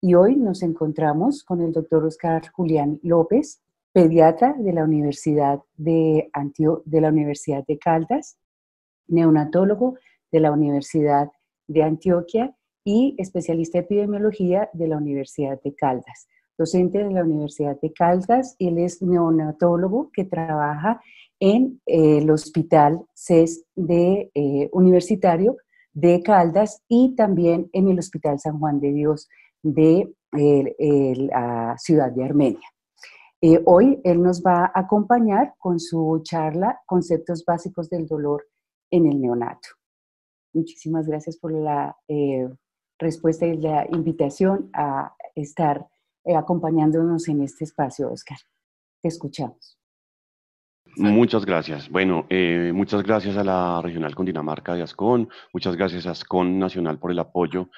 y hoy nos encontramos con el doctor Oscar Julián López, pediatra de la Universidad de, de, la Universidad de Caldas, neonatólogo de la Universidad de Antioquia y especialista en epidemiología de la Universidad de Caldas. Docente de la Universidad de Caldas, y él es neonatólogo que trabaja en eh, el Hospital CES de, eh, Universitario de Caldas y también en el Hospital San Juan de Dios de la ciudad de Armenia. Eh, hoy él nos va a acompañar con su charla Conceptos básicos del dolor en el neonato. Muchísimas gracias por la eh, respuesta y la invitación a estar eh, acompañándonos en este espacio, Oscar. Te escuchamos. Muchas gracias. Bueno, muchas gracias a la Regional Cundinamarca de Ascón muchas gracias a ASCON Nacional por el apoyo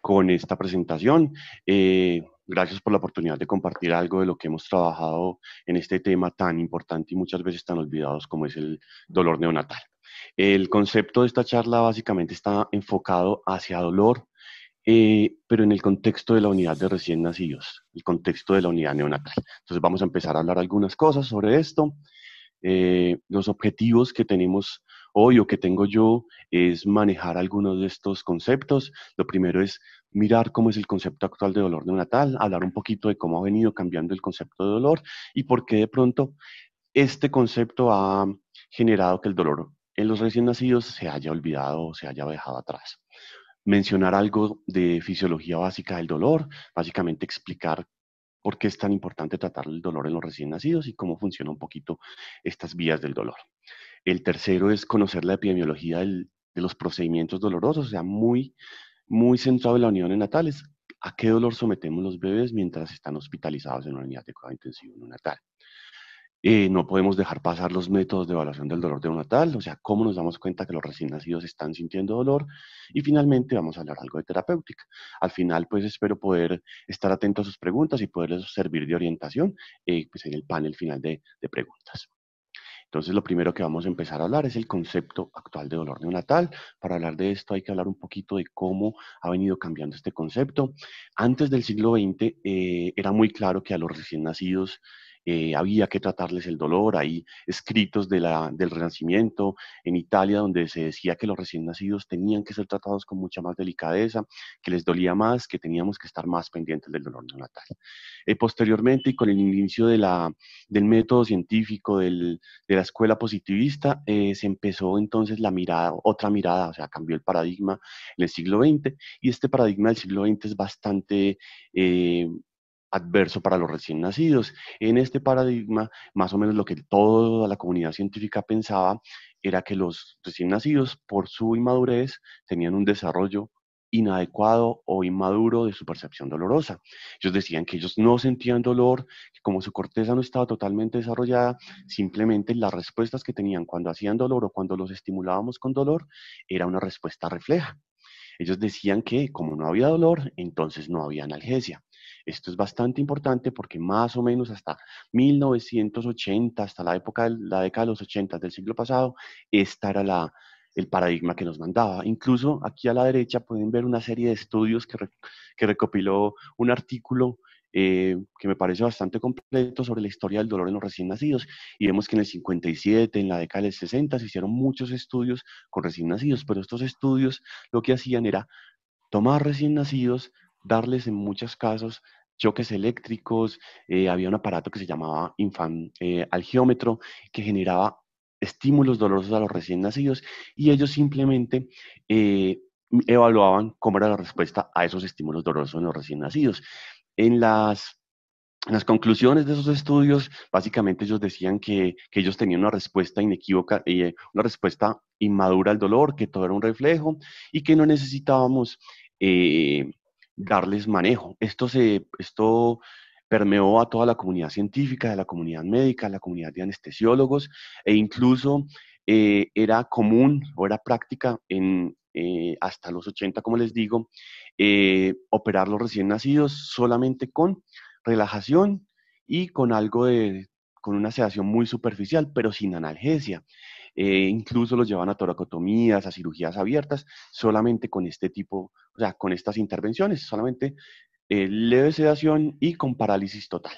con esta presentación. Eh, gracias por la oportunidad de compartir algo de lo que hemos trabajado en este tema tan importante y muchas veces tan olvidados como es el dolor neonatal. El concepto de esta charla básicamente está enfocado hacia dolor, eh, pero en el contexto de la unidad de recién nacidos, el contexto de la unidad neonatal. Entonces vamos a empezar a hablar algunas cosas sobre esto, eh, los objetivos que tenemos hoy lo que tengo yo es manejar algunos de estos conceptos. Lo primero es mirar cómo es el concepto actual de dolor neonatal, hablar un poquito de cómo ha venido cambiando el concepto de dolor y por qué de pronto este concepto ha generado que el dolor en los recién nacidos se haya olvidado o se haya dejado atrás. Mencionar algo de fisiología básica del dolor, básicamente explicar por qué es tan importante tratar el dolor en los recién nacidos y cómo funciona un poquito estas vías del dolor. El tercero es conocer la epidemiología de los procedimientos dolorosos, o sea, muy, muy centrado en la de natales. ¿A qué dolor sometemos los bebés mientras están hospitalizados en una unidad de cuidado intensivo neonatal? Eh, no podemos dejar pasar los métodos de evaluación del dolor de natal. o sea, cómo nos damos cuenta que los recién nacidos están sintiendo dolor. Y finalmente vamos a hablar algo de terapéutica. Al final, pues espero poder estar atento a sus preguntas y poderles servir de orientación eh, pues, en el panel final de preguntas. Entonces, lo primero que vamos a empezar a hablar es el concepto actual de dolor neonatal. Para hablar de esto hay que hablar un poquito de cómo ha venido cambiando este concepto. Antes del siglo XX eh, era muy claro que a los recién nacidos eh, había que tratarles el dolor. Hay escritos de la, del Renacimiento en Italia donde se decía que los recién nacidos tenían que ser tratados con mucha más delicadeza, que les dolía más, que teníamos que estar más pendientes del dolor neonatal. Eh, posteriormente, y con el inicio de la, del método científico de la escuela positivista, eh, se empezó entonces la mirada, otra mirada, o sea, cambió el paradigma en el siglo XX y este paradigma del siglo XX es bastante adverso para los recién nacidos. En este paradigma, más o menos lo que toda la comunidad científica pensaba era que los recién nacidos, por su inmadurez, tenían un desarrollo inadecuado o inmaduro de su percepción dolorosa. Ellos decían que ellos no sentían dolor, que como su corteza no estaba totalmente desarrollada, simplemente las respuestas que tenían cuando hacían dolor o cuando los estimulábamos con dolor era una respuesta refleja. Ellos decían que como no había dolor, entonces no había analgesia. Esto es bastante importante porque más o menos hasta 1980, hasta la época de la década de los 80 del siglo pasado, esta era el paradigma que nos mandaba. Incluso aquí a la derecha pueden ver una serie de estudios que, recopiló un artículo eh, que me parece bastante completo sobre la historia del dolor en los recién nacidos. Y vemos que en el 57, en la década del 60, se hicieron muchos estudios con recién nacidos, pero estos estudios lo que hacían era tomar recién nacidos, darles en muchos casos choques eléctricos, eh, había un aparato que se llamaba infan, eh, algiómetro que generaba estímulos dolorosos a los recién nacidos y ellos simplemente eh, evaluaban cómo era la respuesta a esos estímulos dolorosos en los recién nacidos. En las conclusiones de esos estudios, básicamente ellos decían que, ellos tenían una respuesta inequívoca, una respuesta inmadura al dolor, que todo era un reflejo y que no necesitábamos darles manejo. Esto, se, esto permeó a toda la comunidad científica, de la comunidad médica, a la comunidad de anestesiólogos e incluso eh, era común o era práctica en, eh, hasta los 80, como les digo, eh, operar los recién nacidos solamente con relajación y con algo de, con una sedación muy superficial, pero sin analgesia. Eh, incluso los llevan a toracotomías, a cirugías abiertas, solamente con este tipo, o sea, con estas intervenciones, solamente eh, leve sedación y con parálisis total.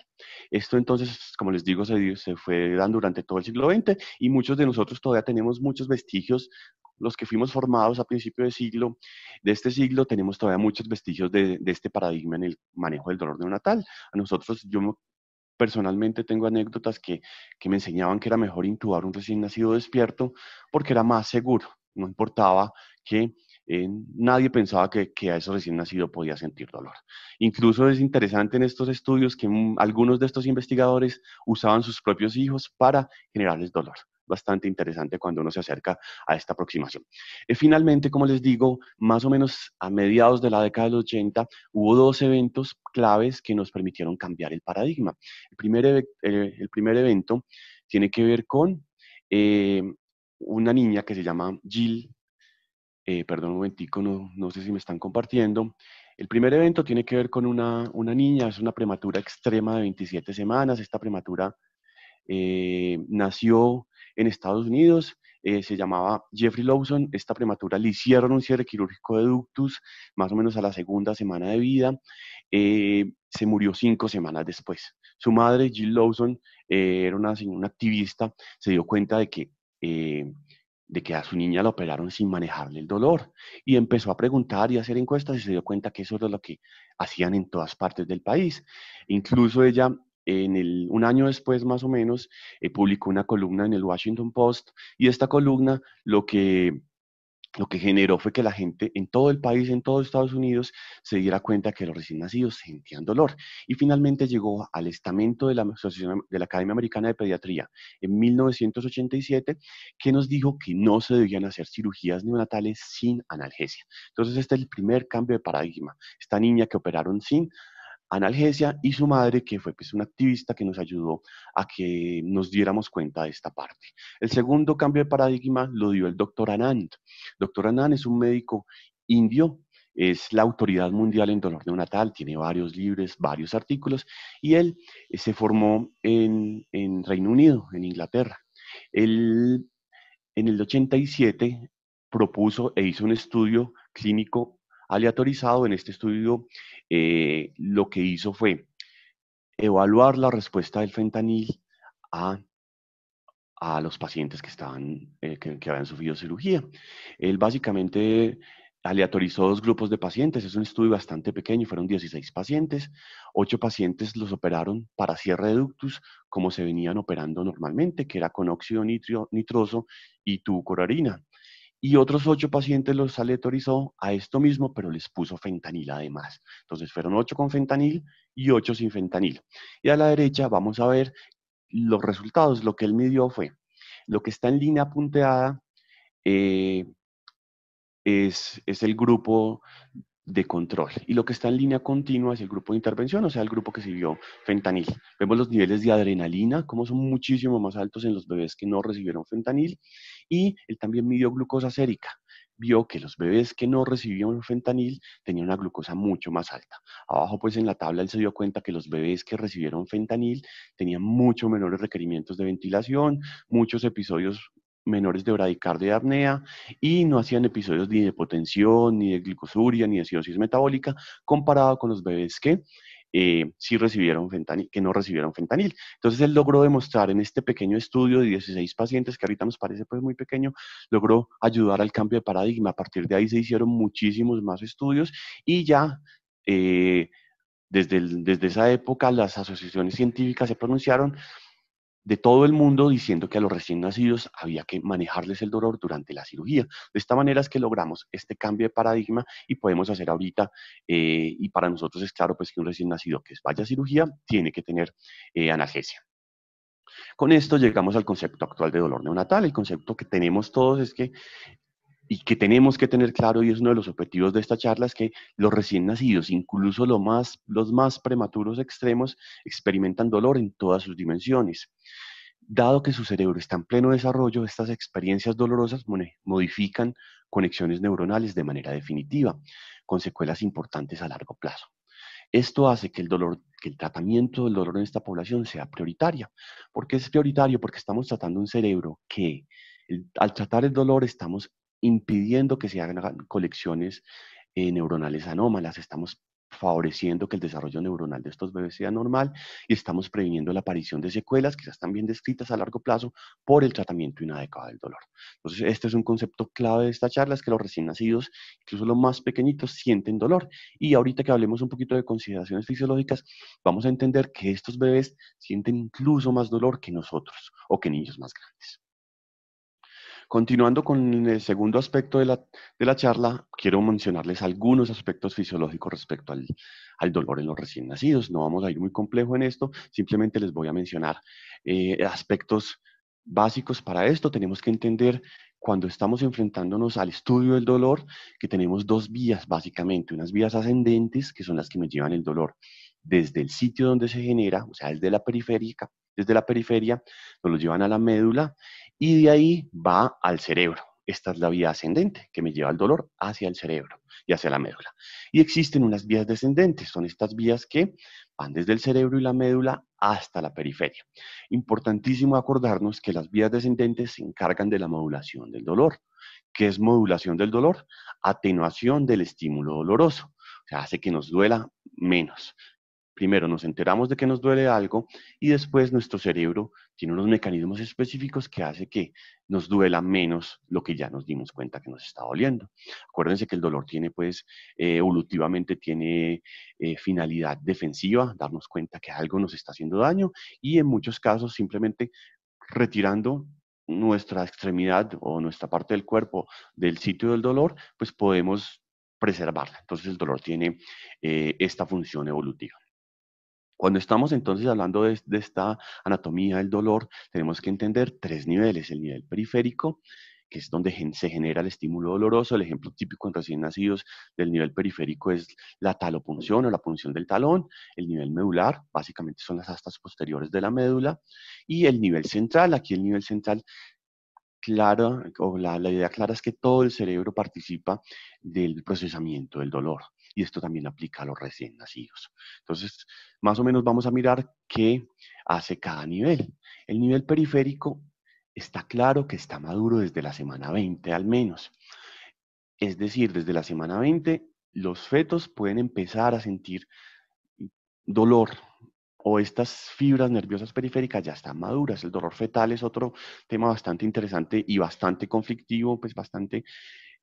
Esto entonces, como les digo, se, fue dando durante todo el siglo XX y muchos de nosotros todavía tenemos muchos vestigios los que fuimos formados a principio de siglo, de este siglo, tenemos todavía muchos vestigios de, este paradigma en el manejo del dolor neonatal. A nosotros, yo personalmente tengo anécdotas que, me enseñaban que era mejor intubar un recién nacido despierto porque era más seguro, no importaba que eh, nadie pensaba que, que, a ese recién nacido podía sentir dolor. Incluso es interesante en estos estudios que mm, algunos de estos investigadores usaban sus propios hijos para generarles dolor bastante interesante cuando uno se acerca a esta aproximación. Y eh, finalmente, como les digo, más o menos a mediados de la década del 80 hubo dos eventos claves que nos permitieron cambiar el paradigma. El primer, eh, el primer evento tiene que ver con eh, una niña que se llama Jill. perdón un momentico, no, no sé si me están compartiendo. El primer evento tiene que ver con una, una, niña, es una prematura extrema de 27 semanas. Esta prematura nació en Estados Unidos, eh, se llamaba Jeffrey Lawson. Esta prematura le hicieron un cierre quirúrgico de ductus más o menos a la segunda semana de vida. Eh, se murió cinco semanas después. Su madre, Jill Lawson, eh, era una, una activista, se dio cuenta de que, de que a su niña la operaron sin manejarle el dolor y empezó a preguntar y a hacer encuestas y se dio cuenta que eso era lo que hacían en todas partes del país. Incluso ella un año después más o menos, eh, publicó una columna en el Washington Post y esta columna lo que, lo que generó fue que la gente en todo el país, en todos Estados Unidos, se diera cuenta que los recién nacidos sentían dolor. Y finalmente llegó al estamento de la Asociación de la Academia Americana de Pediatría en 1987, que nos dijo que no se debían hacer cirugías neonatales sin analgesia. Entonces, este es el primer cambio de paradigma. Esta niña que operaron sin analgesia y su madre, que fue pues, una activista que nos ayudó a que nos diéramos cuenta de esta parte. El segundo cambio de paradigma lo dio el doctor Anand. Doctor Anand es un médico indio, es la autoridad mundial en dolor neonatal, tiene varios libros, varios artículos, y él eh, se formó en, en Reino Unido, en Inglaterra. Él, en el 87 propuso e hizo un estudio clínico aleatorizado, en este estudio eh, lo que hizo fue evaluar la respuesta del fentanil a, los pacientes que, estaban, eh, que, habían sufrido cirugía. Él básicamente aleatorizó dos grupos de pacientes, es un estudio bastante pequeño, fueron 16 pacientes, 8 pacientes los operaron para cierre de ductus como se venían operando normalmente, que era con óxido nitroso y tucorarina y otros ocho pacientes los aleatorizó a esto mismo, pero les puso fentanil además. Entonces fueron ocho con fentanil y ocho sin fentanil. Y a la derecha vamos a ver los resultados. Lo que él midió fue, lo que está en línea punteada eh, es, es el grupo de control. Y lo que está en línea continua es el grupo de intervención, o sea, el grupo que recibió fentanil. Vemos los niveles de adrenalina, como son muchísimo más altos en los bebés que no recibieron fentanil. Y él también midió glucosa sérica. Vio que los bebés que no recibieron fentanil tenían una glucosa mucho más alta. Abajo, pues en la tabla, él se dio cuenta que los bebés que recibieron fentanil tenían mucho menores requerimientos de ventilación, muchos episodios menores de bradicardia y apnea y no hacían episodios ni de hipotensión, ni de glicosuria, ni de acidosis metabólica, comparado con los bebés que eh, sí recibieron fentanil, que no recibieron fentanil. Entonces él logró demostrar en este pequeño estudio de 16 pacientes, que ahorita nos parece pues muy pequeño, logró ayudar al cambio de paradigma. A partir de ahí se hicieron muchísimos más estudios y ya... Eh, desde, desde esa época las asociaciones científicas se pronunciaron de todo el mundo diciendo que a los recién nacidos había que manejarles el dolor durante la cirugía. De esta manera es que logramos este cambio de paradigma y podemos hacer ahorita, eh, y para nosotros es claro, pues que un recién nacido que vaya a cirugía tiene que tener eh, analgesia. Con esto llegamos al concepto actual de dolor neonatal. El concepto que tenemos todos es que y que tenemos que tener claro, y es uno de los objetivos de esta charla, es que los recién nacidos, incluso los más, los más prematuros extremos, experimentan dolor en todas sus dimensiones. Dado que su cerebro está en pleno desarrollo, estas experiencias dolorosas modifican conexiones neuronales de manera definitiva, con secuelas importantes a largo plazo. Esto hace que el dolor, que el tratamiento del dolor en esta población sea prioritaria. ¿Por qué es prioritario? Porque estamos tratando un cerebro que al tratar el dolor estamos impidiendo que se hagan colecciones eh, neuronales anómalas, estamos favoreciendo que el desarrollo neuronal de estos bebés sea normal y estamos previniendo la aparición de secuelas, que ya están bien descritas a largo plazo, por el tratamiento inadecuado del dolor. Entonces, este es un concepto clave de esta charla, es que los recién nacidos, incluso los más pequeñitos, sienten dolor. Y ahorita que hablemos un poquito de consideraciones fisiológicas, vamos a entender que estos bebés sienten incluso más dolor que nosotros o que niños más grandes. Continuando con el segundo aspecto de la, charla, quiero mencionarles algunos aspectos fisiológicos respecto al, dolor en los recién nacidos. No vamos a ir muy complejo en esto, simplemente les voy a mencionar eh, aspectos básicos para esto. Tenemos que entender cuando estamos enfrentándonos al estudio del dolor que tenemos dos vías básicamente, unas vías ascendentes que son las que nos llevan el dolor desde el sitio donde se genera, o sea, desde la periférica, desde la periferia, nos lo llevan a la médula y de ahí va al cerebro. Esta es la vía ascendente que me lleva el dolor hacia el cerebro y hacia la médula. Y existen unas vías descendentes, son estas vías que van desde el cerebro y la médula hasta la periferia. Importantísimo acordarnos que las vías descendentes se encargan de la modulación del dolor. ¿Qué es modulación del dolor? Atenuación del estímulo doloroso. O sea, hace que nos duela menos, primero nos enteramos de que nos duele algo y después nuestro cerebro tiene unos mecanismos específicos que hace que nos duela menos lo que ya nos dimos cuenta que nos está doliendo. Acuérdense que el dolor tiene, pues, eh, evolutivamente tiene eh, finalidad defensiva, darnos cuenta que algo nos está haciendo daño y en muchos casos simplemente retirando nuestra extremidad o nuestra parte del cuerpo del sitio del dolor, pues podemos preservarla. Entonces el dolor tiene eh, esta función evolutiva. Cuando estamos entonces hablando de, esta anatomía del dolor, tenemos que entender tres niveles. El nivel periférico, que es donde se genera el estímulo doloroso. El ejemplo típico en recién nacidos del nivel periférico es la talopunción o la punción del talón. El nivel medular, básicamente son las astas posteriores de la médula. Y el nivel central, aquí el nivel central claro, o la idea clara es que todo el cerebro participa del procesamiento del dolor y esto también aplica a los recién nacidos. Entonces, más o menos vamos a mirar qué hace cada nivel. El nivel periférico está claro que está maduro desde la semana 20 al menos. Es decir, desde la semana 20 los fetos pueden empezar a sentir dolor o estas fibras nerviosas periféricas ya están maduras. El dolor fetal es otro tema bastante interesante y bastante conflictivo, pues bastante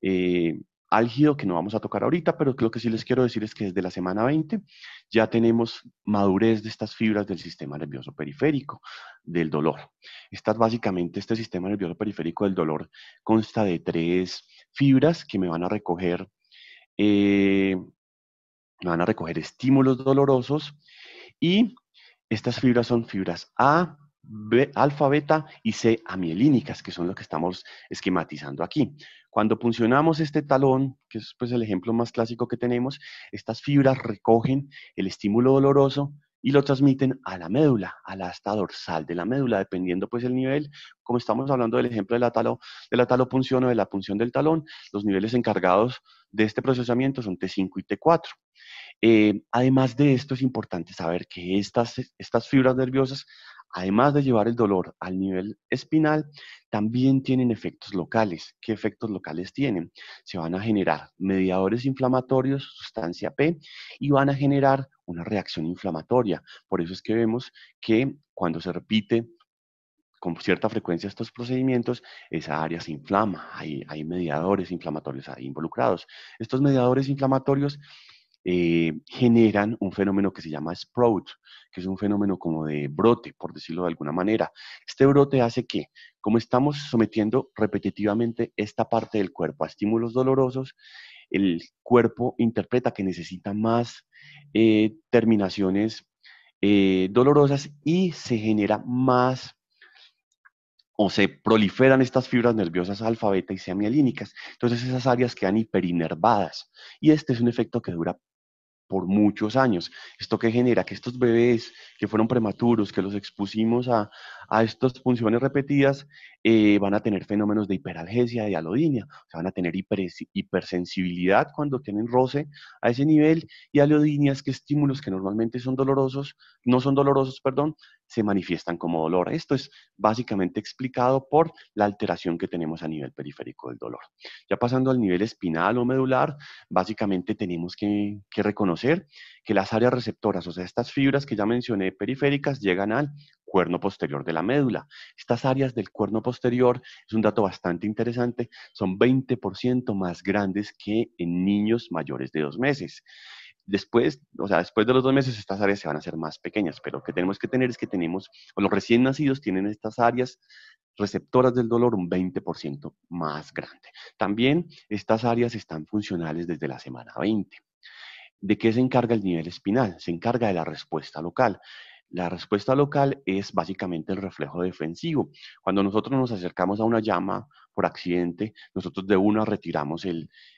eh, álgido que no vamos a tocar ahorita, pero lo que sí les quiero decir es que desde la semana 20 ya tenemos madurez de estas fibras del sistema nervioso periférico, del dolor. Estas básicamente, este sistema nervioso periférico del dolor consta de tres fibras que me van a recoger, eh, van a recoger estímulos dolorosos y estas fibras son fibras A, B, alfa, beta y C amielínicas, que son lo que estamos esquematizando aquí. Cuando puncionamos este talón, que es pues el ejemplo más clásico que tenemos, estas fibras recogen el estímulo doloroso y lo transmiten a la médula, a la asta dorsal de la médula, dependiendo pues el nivel, como estamos hablando del ejemplo de la, talo, de la talopunción o de la punción del talón, los niveles encargados de este procesamiento son T5 y T4. Eh, además de esto, es importante saber que estas, estas fibras nerviosas además de llevar el dolor al nivel espinal, también tienen efectos locales. ¿Qué efectos locales tienen? Se van a generar mediadores inflamatorios, sustancia P, y van a generar una reacción inflamatoria. Por eso es que vemos que cuando se repite con cierta frecuencia estos procedimientos, esa área se inflama, hay, mediadores inflamatorios ahí involucrados. Estos mediadores inflamatorios eh, generan un fenómeno que se llama sprout, que es un fenómeno como de brote, por decirlo de alguna manera. Este brote hace que, como estamos sometiendo repetitivamente esta parte del cuerpo a estímulos dolorosos, el cuerpo interpreta que necesita más eh, terminaciones eh, dolorosas y se genera más o se proliferan estas fibras nerviosas alfa, y semialínicas. Entonces esas áreas quedan hiperinervadas. Y este es un efecto que dura por muchos años. ¿Esto que genera? Que estos bebés que fueron prematuros, que los expusimos a, estas funciones repetidas, eh, van a tener fenómenos de hiperalgesia, de alodinia, o sea, van a tener hipersensibilidad cuando tienen roce a ese nivel y alodinias que estímulos que normalmente son dolorosos, no son dolorosos, perdón, se manifiestan como dolor. Esto es básicamente explicado por la alteración que tenemos a nivel periférico del dolor. Ya pasando al nivel espinal o medular, básicamente tenemos que, reconocer que las áreas receptoras, o sea, estas fibras que ya mencioné periféricas, llegan al cuerno posterior de la médula. Estas áreas del cuerno posterior, es un dato bastante interesante, son 20% más grandes que en niños mayores de dos meses. Después, o sea, después de los dos meses estas áreas se van a hacer más pequeñas, pero lo que tenemos que tener es que tenemos, los recién nacidos tienen estas áreas receptoras del dolor un 20% más grande. También estas áreas están funcionales desde la semana 20. ¿De qué se encarga el nivel espinal? Se encarga de la respuesta local. La respuesta local es básicamente el reflejo defensivo. Cuando nosotros nos acercamos a una llama por accidente, nosotros de una retiramos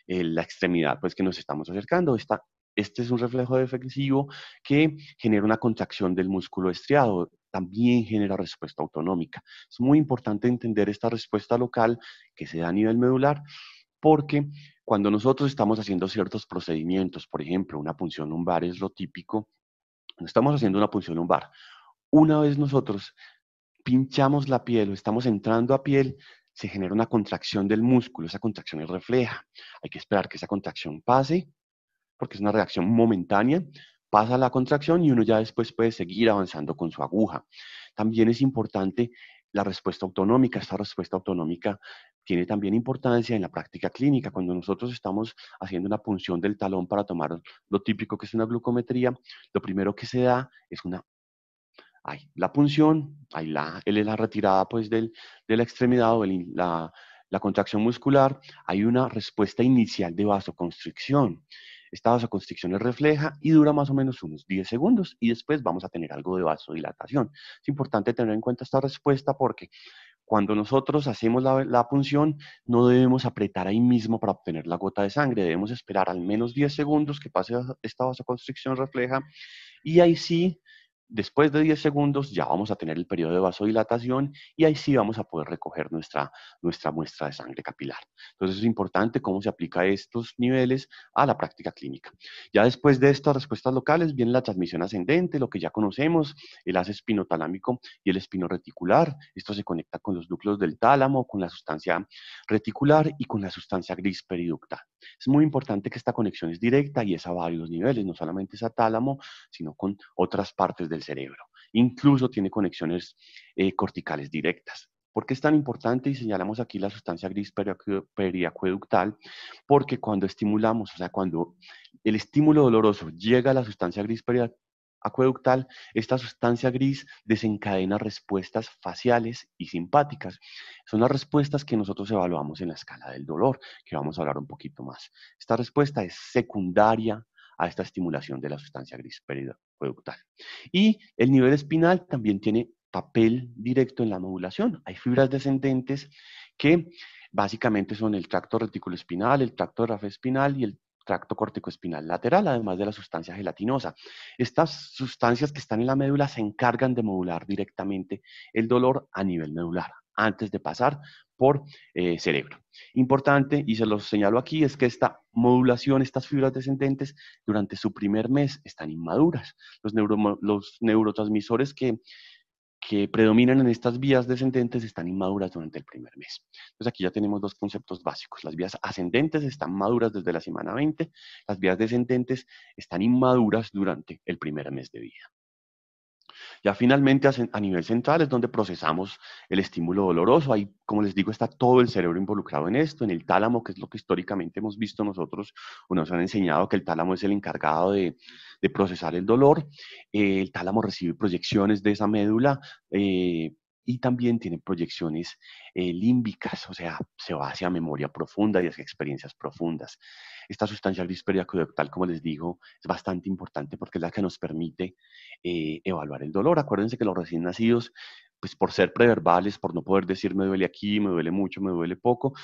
la extremidad pues, que nos estamos acercando. Esta este es un reflejo defensivo que genera una contracción del músculo estriado, también genera respuesta autonómica. Es muy importante entender esta respuesta local que se da a nivel medular porque cuando nosotros estamos haciendo ciertos procedimientos, por ejemplo, una punción lumbar es lo típico, estamos haciendo una punción lumbar. Una vez nosotros pinchamos la piel o estamos entrando a piel, se genera una contracción del músculo, esa contracción es refleja. Hay que esperar que esa contracción pase porque es una reacción momentánea, pasa la contracción y uno ya después puede seguir avanzando con su aguja. También es importante la respuesta autonómica. Esta respuesta autonómica tiene también importancia en la práctica clínica. Cuando nosotros estamos haciendo una punción del talón para tomar lo típico que es una glucometría, lo primero que se da es una... Hay la punción, hay la, la retirada pues del, de la extremidad o la, la contracción muscular, hay una respuesta inicial de vasoconstricción. Esta vasoconstricción es refleja y dura más o menos unos 10 segundos y después vamos a tener algo de vasodilatación. Es importante tener en cuenta esta respuesta porque cuando nosotros hacemos la, la, punción, no debemos apretar ahí mismo para obtener la gota de sangre, debemos esperar al menos 10 segundos que pase esta vasoconstricción refleja y ahí sí Después de 10 segundos ya vamos a tener el periodo de vasodilatación y ahí sí vamos a poder recoger nuestra, nuestra muestra de sangre capilar. Entonces es importante cómo se aplica estos niveles a la práctica clínica. Ya después de estas respuestas locales viene la transmisión ascendente, lo que ya conocemos, el haz espinotalámico y el espinoreticular. Esto se conecta con los núcleos del tálamo, con la sustancia reticular y con la sustancia gris periducta. Es muy importante que esta conexión es directa y es a varios niveles, no solamente es a tálamo, sino con otras partes del cerebro. Incluso tiene conexiones eh, corticales directas. ¿Por qué es tan importante? Y señalamos aquí la sustancia gris periacueductal, porque cuando estimulamos, o sea, cuando el estímulo doloroso llega a la sustancia gris periacueductal, esta sustancia gris desencadena respuestas faciales y simpáticas. Son las respuestas que nosotros evaluamos en la escala del dolor, que vamos a hablar un poquito más. Esta respuesta es secundaria a esta estimulación de la sustancia gris y el nivel espinal también tiene papel directo en la modulación. Hay fibras descendentes que básicamente son el tracto espinal, el tracto espinal y el tracto espinal lateral, además de la sustancia gelatinosa. Estas sustancias que están en la médula se encargan de modular directamente el dolor a nivel medular antes de pasar por eh, cerebro. Importante, y se lo señalo aquí, es que esta modulación, estas fibras descendentes, durante su primer mes están inmaduras. Los, neurotransmisores que, que predominan en estas vías descendentes están inmaduras durante el primer mes. Entonces aquí ya tenemos dos conceptos básicos. Las vías ascendentes están maduras desde la semana 20, las vías descendentes están inmaduras durante el primer mes de vida. Ya finalmente a nivel central es donde procesamos el estímulo doloroso. Ahí, como les digo, está todo el cerebro involucrado en esto, en el tálamo, que es lo que históricamente hemos visto nosotros o nos han enseñado que el tálamo es el encargado de, procesar el dolor. Eh, el tálamo recibe proyecciones de esa médula. Eh, y también tiene proyecciones eh, límbicas, o sea, se va hacia memoria profunda y hacia experiencias profundas. Esta sustancia periacoductal, como les digo, es bastante importante porque es la que nos permite eh, evaluar el dolor. Acuérdense que los recién nacidos, pues por ser preverbales, por no poder decir me duele aquí, me duele mucho, me duele poco,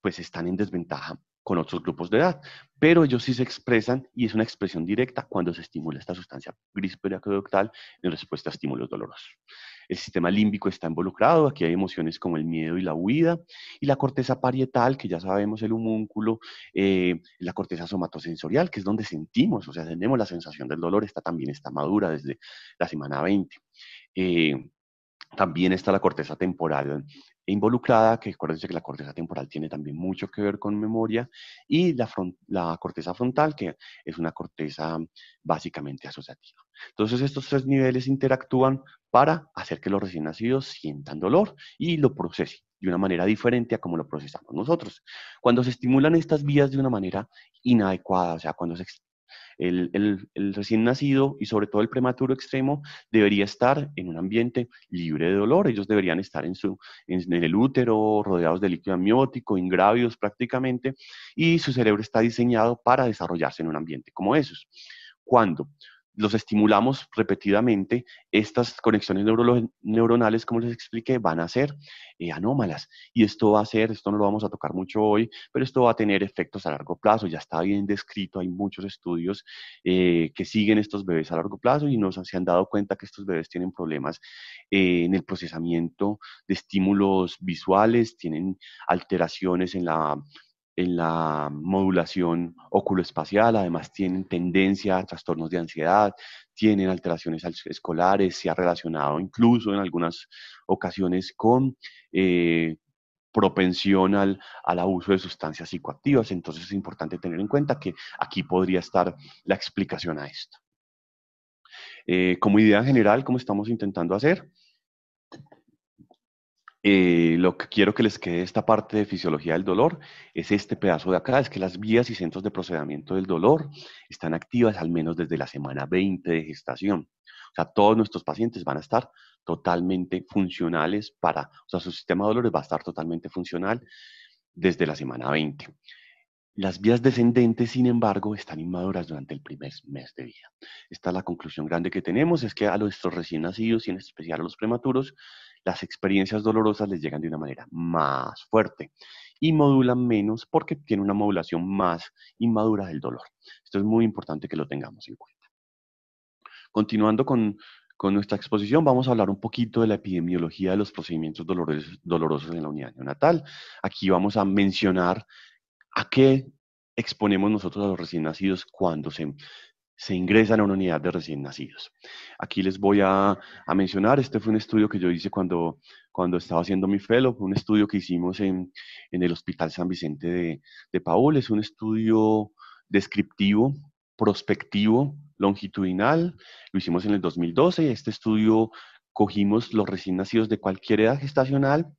pues están en desventaja con otros grupos de edad, pero ellos sí se expresan y es una expresión directa cuando se estimula esta sustancia gris periaqueductal en respuesta a estímulos dolorosos. El sistema límbico está involucrado, aquí hay emociones como el miedo y la huida, y la corteza parietal, que ya sabemos el humúnculo, eh, la corteza somatosensorial, que es donde sentimos, o sea, tenemos la sensación del dolor, está también está madura desde la semana 20. Eh, también está la corteza temporal involucrada, que acuérdense que la corteza temporal tiene también mucho que ver con memoria, y la, la corteza frontal, que es una corteza básicamente asociativa. Entonces estos tres niveles interactúan para hacer que los recién nacidos sientan dolor y lo procesen de una manera diferente a como lo procesamos nosotros. Cuando se estimulan estas vías de una manera inadecuada, o sea, cuando se el, recién nacido y sobre todo el prematuro extremo debería estar en un ambiente libre de dolor. Ellos deberían estar en, el útero, rodeados de líquido amniótico, ingravios prácticamente, y su cerebro está diseñado para desarrollarse en un ambiente como esos. ¿Cuándo? los estimulamos repetidamente, estas conexiones neuronales, como les expliqué, van a ser eh, anómalas. Y esto va a ser, esto no lo vamos a tocar mucho hoy, pero esto va a tener efectos a largo plazo. Ya está bien descrito, hay muchos estudios eh, que siguen estos bebés a largo plazo y nos se han dado cuenta que estos bebés tienen problemas eh, en el procesamiento de estímulos visuales, tienen alteraciones en la en la modulación oculoespacial, además tienen tendencia a trastornos de ansiedad, tienen alteraciones escolares, se ha relacionado incluso en algunas ocasiones con eh, propensión al, abuso de sustancias psicoactivas, entonces es importante tener en cuenta que aquí podría estar la explicación a esto. Eh, como idea general, como estamos intentando hacer, eh, lo que quiero que les quede esta parte de fisiología del dolor es este pedazo de acá, es que las vías y centros de procedimiento del dolor están activas al menos desde la semana 20 de gestación. O sea, todos nuestros pacientes van a estar totalmente funcionales para, o sea, su sistema de dolores va a estar totalmente funcional desde la semana 20. Las vías descendentes, sin embargo, están inmaduras durante el primer mes de vida. Esta es la conclusión grande que tenemos, es que a nuestros recién nacidos y en especial a los prematuros las experiencias dolorosas les llegan de una manera más fuerte y modulan menos porque tiene una modulación más inmadura del dolor. Esto es muy importante que lo tengamos en cuenta. Continuando con, nuestra exposición vamos a hablar un poquito de la epidemiología de los procedimientos dolorosos, dolorosos en la unidad neonatal. Aquí vamos a mencionar a qué exponemos nosotros a los recién nacidos cuando se, se ingresan a una unidad de recién nacidos. Aquí les voy a, mencionar, este fue un estudio que yo hice cuando, cuando estaba haciendo mi fellow, un estudio que hicimos en, el Hospital San Vicente de, de Paul, es un estudio descriptivo, prospectivo, longitudinal, lo hicimos en el 2012, este estudio cogimos los recién nacidos de cualquier edad gestacional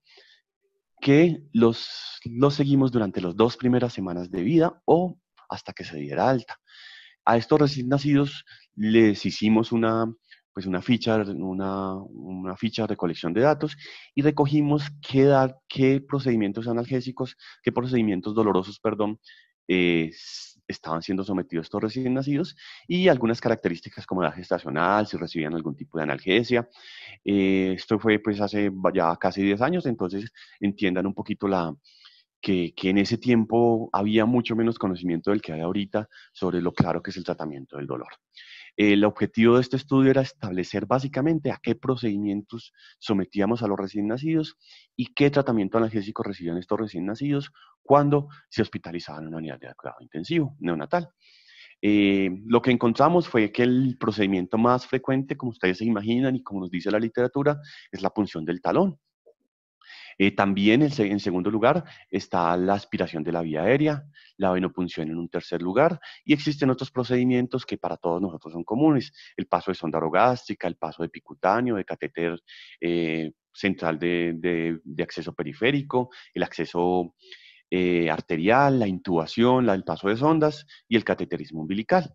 que los, los seguimos durante las dos primeras semanas de vida o hasta que se diera alta. A estos recién nacidos les hicimos una, pues una ficha, una, una ficha de recolección de datos y recogimos qué, qué procedimientos analgésicos, qué procedimientos dolorosos, perdón, eh, estaban siendo sometidos estos recién nacidos y algunas características como edad gestacional, si recibían algún tipo de analgesia. Eh, esto fue pues hace ya casi 10 años, entonces entiendan un poquito la, que, en ese tiempo había mucho menos conocimiento del que hay ahorita sobre lo claro que es el tratamiento del dolor. El objetivo de este estudio era establecer básicamente a qué procedimientos sometíamos a los recién nacidos y qué tratamiento analgésico recibían estos recién nacidos cuando se hospitalizaban en una unidad de cuidado intensivo neonatal. Eh, lo que encontramos fue que el procedimiento más frecuente, como ustedes se imaginan y como nos dice la literatura, es la punción del talón. Eh, también en, segundo lugar está la aspiración de la vía aérea, la venopunción en un tercer lugar y existen otros procedimientos que para todos nosotros son comunes, el paso de sonda rogástica, el paso de picutáneo, de catéter eh, central de, acceso periférico, el acceso eh, arterial, la intubación, el paso de sondas y el cateterismo umbilical.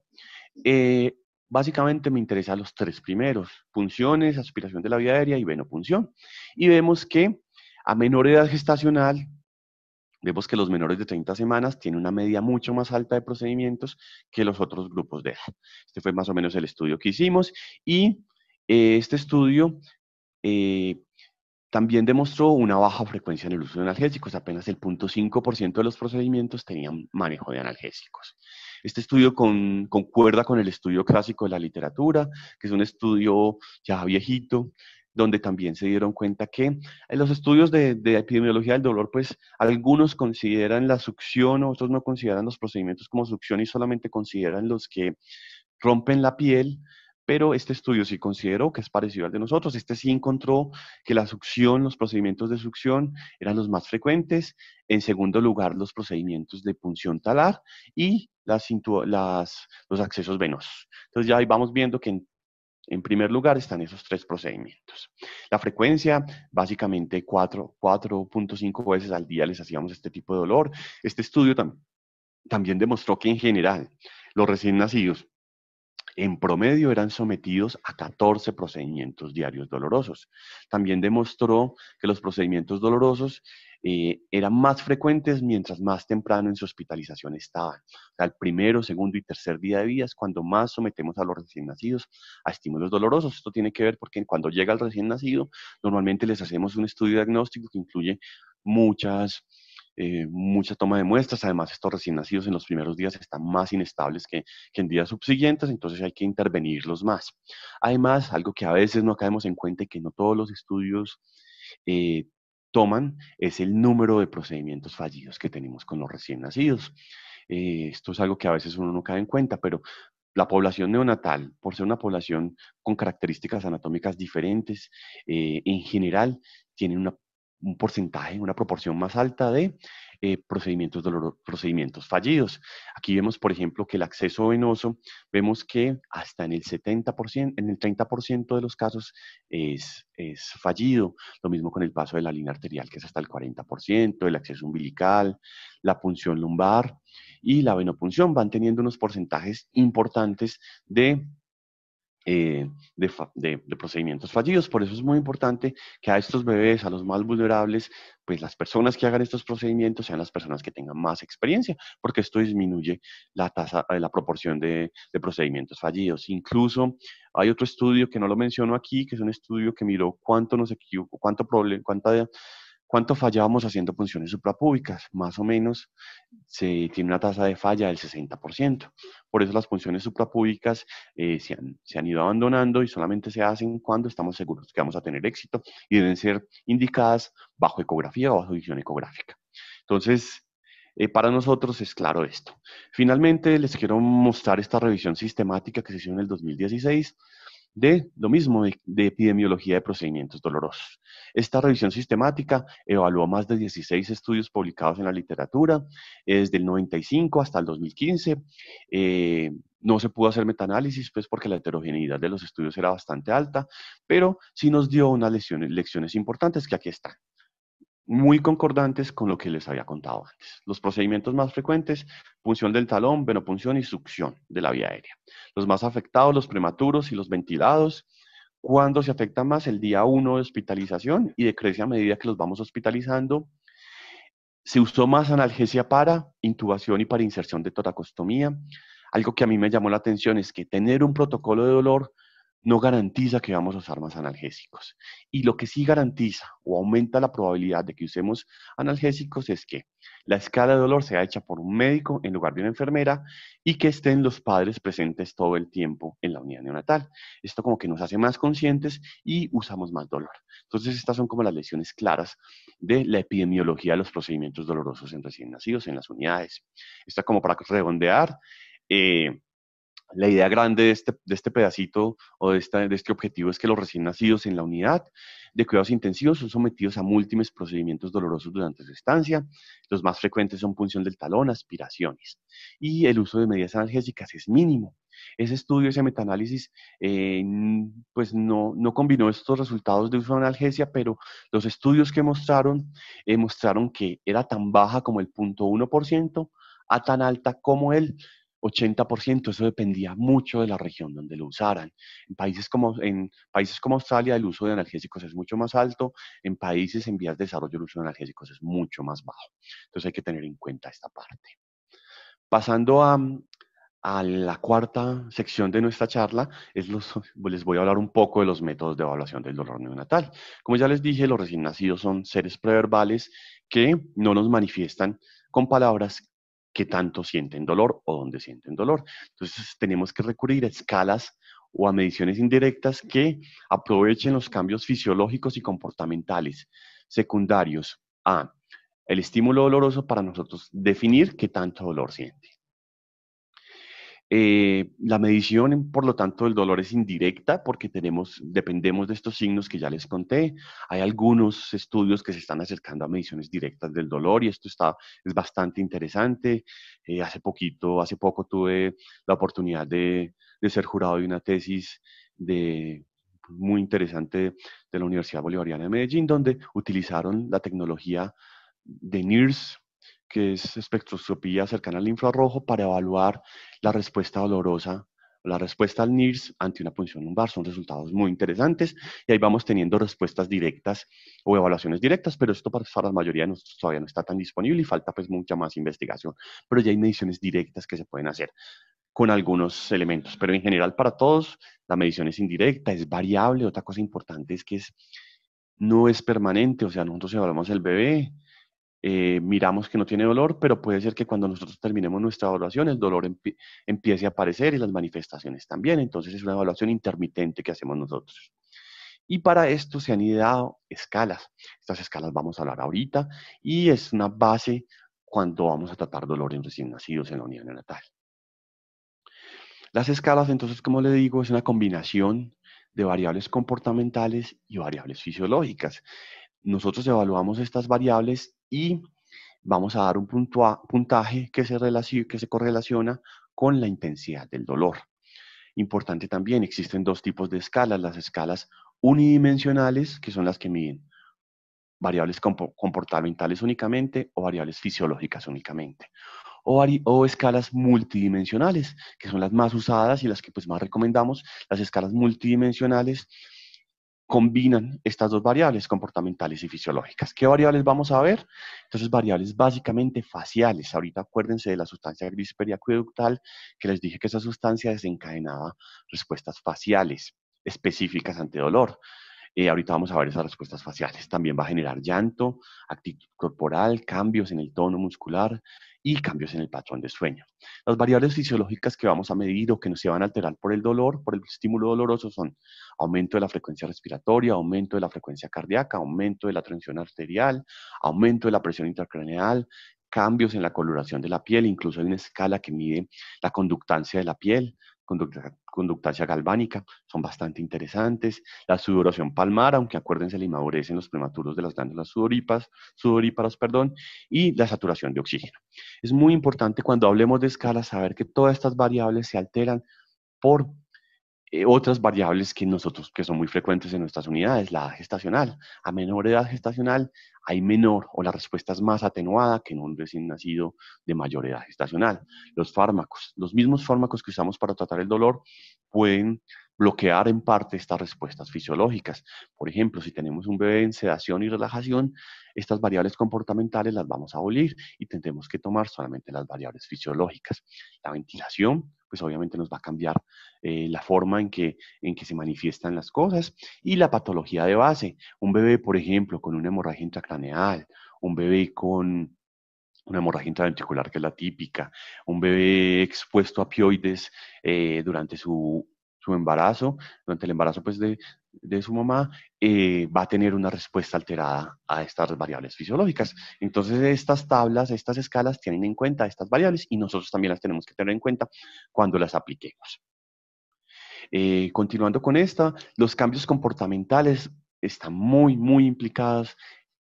básicamente me interesan los tres primeros, punciones, aspiración de la vía aérea y venopunción. Y vemos que a menor edad gestacional, vemos que los menores de 30 semanas tienen una media mucho más alta de procedimientos que los otros grupos de edad. Este fue más o menos el estudio que hicimos y eh, este estudio eh, también demostró una baja frecuencia en el uso de analgésicos, apenas el 0.5% de los procedimientos tenían manejo de analgésicos. Este estudio concuerda con el estudio clásico de la literatura, que es un estudio ya viejito, donde también se dieron cuenta que en los estudios de, epidemiología del dolor, pues algunos consideran la succión, otros no consideran los procedimientos como succión y solamente consideran los que rompen la piel, pero este estudio sí consideró que es parecido al de nosotros. Este sí encontró que la succión, los procedimientos de succión eran los más frecuentes. En segundo lugar, los procedimientos de punción talar y los accesos venosos. Entonces ya ahí vamos viendo que en en primer lugar están esos tres procedimientos. La frecuencia, básicamente 4.5 veces al día les hacíamos este tipo de dolor. Este estudio también demostró que en general los recién nacidos en promedio eran sometidos a 14 procedimientos diarios dolorosos. También demostró que los procedimientos dolorosos eh, eran más frecuentes mientras más temprano en su hospitalización estaban. Al primero, segundo y tercer día de vida es cuando más sometemos a los recién nacidos a estímulos dolorosos. Esto tiene que ver porque cuando llega el recién nacido, normalmente les hacemos un estudio diagnóstico que incluye muchas, eh, mucha toma de muestras. Además, estos recién nacidos en los primeros días están más inestables que, en días subsiguientes, entonces hay que intervenirlos más. Además, algo que a veces no caemos en cuenta y que no todos los estudios eh, toman es el número de procedimientos fallidos que tenemos con los recién nacidos. Eh, esto es algo que a veces uno no cae en cuenta, pero la población neonatal, por ser una población con características anatómicas diferentes, eh, en general tiene un porcentaje, una proporción más alta de eh, procedimientos, procedimientos fallidos. Aquí vemos, por ejemplo, que el acceso venoso, vemos que hasta en el 70%, en el 30% de los casos es, es fallido. Lo mismo con el paso de la línea arterial, que es hasta el 40%, el acceso umbilical, la punción lumbar y la venopunción van teniendo unos porcentajes importantes de eh, de, procedimientos fallidos. Por eso es muy importante que a estos bebés, a los más vulnerables, pues las personas que hagan estos procedimientos sean las personas que tengan más experiencia, porque esto disminuye la tasa, eh, la proporción de, procedimientos fallidos. Incluso hay otro estudio que no lo menciono aquí, que es un estudio que miró cuánto nos equivocó, cuánto problema, cuánta ¿Cuánto fallábamos haciendo funciones suprapúbicas? Más o menos se tiene una tasa de falla del 60%. Por eso las funciones suprapúbicas eh, se, han, se han ido abandonando y solamente se hacen cuando estamos seguros que vamos a tener éxito y deben ser indicadas bajo ecografía o bajo visión ecográfica. Entonces, eh, para nosotros es claro esto. Finalmente, les quiero mostrar esta revisión sistemática que se hizo en el 2016 de lo mismo, de, epidemiología de procedimientos dolorosos. Esta revisión sistemática evaluó más de 16 estudios publicados en la literatura eh, desde el 95 hasta el 2015. Eh, no se pudo hacer metaanálisis, pues porque la heterogeneidad de los estudios era bastante alta, pero sí nos dio unas lecciones, lecciones importantes que aquí están muy concordantes con lo que les había contado antes. Los procedimientos más frecuentes, punción del talón, venopunción y succión de la vía aérea. Los más afectados, los prematuros y los ventilados. Cuando se afecta más el día 1 de hospitalización y decrece a medida que los vamos hospitalizando. Se usó más analgesia para intubación y para inserción de toracostomía. Algo que a mí me llamó la atención es que tener un protocolo de dolor no garantiza que vamos a usar más analgésicos. Y lo que sí garantiza o aumenta la probabilidad de que usemos analgésicos es que la escala de dolor sea hecha por un médico en lugar de una enfermera y que estén los padres presentes todo el tiempo en la unidad neonatal. Esto como que nos hace más conscientes y usamos más dolor. Entonces estas son como las lecciones claras de la epidemiología de los procedimientos dolorosos en recién nacidos en las unidades. Está como para redondear. Eh, la idea grande este, de este, pedacito o de, esta, de, este objetivo es que los recién nacidos en la unidad de cuidados intensivos son sometidos a múltiples procedimientos dolorosos durante su estancia. Los más frecuentes son punción del talón, aspiraciones. Y el uso de medidas analgésicas es mínimo. Ese estudio, ese metaanálisis, eh, pues no, combinó estos resultados de uso de analgesia, pero los estudios que mostraron, eh, mostraron que era tan baja como el 0.1% a tan alta como el 80%, eso dependía mucho de la región donde lo usaran. En países como, en países como Australia el uso de analgésicos es mucho más alto, en países en vías de desarrollo el uso de analgésicos es mucho más bajo. Entonces hay que tener en cuenta esta parte. Pasando a, a la cuarta sección de nuestra charla, es los, les voy a hablar un poco de los métodos de evaluación del dolor neonatal. Como ya les dije, los recién nacidos son seres preverbales que no nos manifiestan con palabras qué tanto sienten dolor o dónde sienten dolor. Entonces tenemos que recurrir a escalas o a mediciones indirectas que aprovechen los cambios fisiológicos y comportamentales secundarios a el estímulo doloroso para nosotros definir qué tanto dolor siente. Eh, la medición, por lo tanto, del dolor es indirecta porque tenemos, dependemos de estos signos que ya les conté. Hay algunos estudios que se están acercando a mediciones directas del dolor y esto está, es bastante interesante. Eh, hace poquito, hace poco tuve la oportunidad de, ser jurado de una tesis de, muy interesante de la Universidad Bolivariana de Medellín, donde utilizaron la tecnología de NIRS, que es espectroscopía cercana al infrarrojo, para evaluar la respuesta dolorosa, la respuesta al NIRS ante una punción lumbar. Son resultados muy interesantes y ahí vamos teniendo respuestas directas o evaluaciones directas, pero esto para, la mayoría todavía no está tan disponible y falta pues mucha más investigación, pero ya hay mediciones directas que se pueden hacer con algunos elementos, pero en general para todos la medición es indirecta, es variable, otra cosa importante es que es, no es permanente, o sea, nosotros evaluamos el bebé, eh, miramos que no tiene dolor, pero puede ser que cuando nosotros terminemos nuestra evaluación el dolor empiece a aparecer y las manifestaciones también. Entonces es una evaluación intermitente que hacemos nosotros. Y para esto se han ideado escalas. Estas escalas vamos a hablar ahorita y es una base cuando vamos a tratar dolor en recién nacidos en la unidad neonatal. Las escalas, entonces, como le digo, es una combinación de variables comportamentales y variables fisiológicas. Nosotros evaluamos estas variables y vamos a dar un puntaje que se, correlaciona con la intensidad del dolor. Importante también, existen dos tipos de escalas, las escalas unidimensionales, que son las que miden variables comportamentales únicamente o variables fisiológicas únicamente. O, o, escalas multidimensionales, que son las más usadas y las que pues, más recomendamos. Las escalas multidimensionales combinan estas dos variables comportamentales y fisiológicas. ¿Qué variables vamos a ver? Entonces, variables básicamente faciales. Ahorita acuérdense de la sustancia gris periacueductal, que les dije que esa sustancia desencadenaba respuestas faciales específicas ante dolor. Eh, ahorita vamos a ver esas respuestas faciales. También va a generar llanto, actitud corporal, cambios en el tono muscular y cambios en el patrón de sueño. Las variables fisiológicas que vamos a medir o que nos llevan a alterar por el dolor, por el estímulo doloroso, son aumento de la frecuencia respiratoria, aumento de la frecuencia cardíaca, aumento de la tensión arterial, aumento de la presión intracraneal, cambios en la coloración de la piel, incluso hay una escala que mide la conductancia de la piel, conducta, galvánica, son bastante interesantes. La sudoración palmar, aunque acuérdense, la inmadurez en los prematuros de las glándulas sudoríparas, perdón, y la saturación de oxígeno. Es muy importante cuando hablemos de escala saber que todas estas variables se alteran por eh, otras variables que nosotros, que son muy frecuentes en nuestras unidades, la edad gestacional. A menor edad gestacional hay menor o la respuesta es más atenuada que en un recién nacido de mayor edad gestacional. Los fármacos, los mismos fármacos que usamos para tratar el dolor pueden bloquear en parte estas respuestas fisiológicas. Por ejemplo, si tenemos un bebé en sedación y relajación, estas variables comportamentales las vamos a abolir y tendremos que tomar solamente las variables fisiológicas. La ventilación, pues obviamente nos va a cambiar eh, la forma en que, en que se manifiestan las cosas. Y la patología de base, un bebé, por ejemplo, con una hemorragia intracraneal, un bebé con una hemorragia intraventricular que es la típica, un bebé expuesto a pioides eh, durante su, su embarazo, durante el embarazo pues de, de su mamá, eh, va a tener una respuesta alterada a estas variables fisiológicas. Entonces, estas tablas, estas escalas tienen en cuenta estas variables y nosotros también las tenemos que tener en cuenta cuando las apliquemos. Eh, continuando con esta, los cambios comportamentales están muy, muy implicados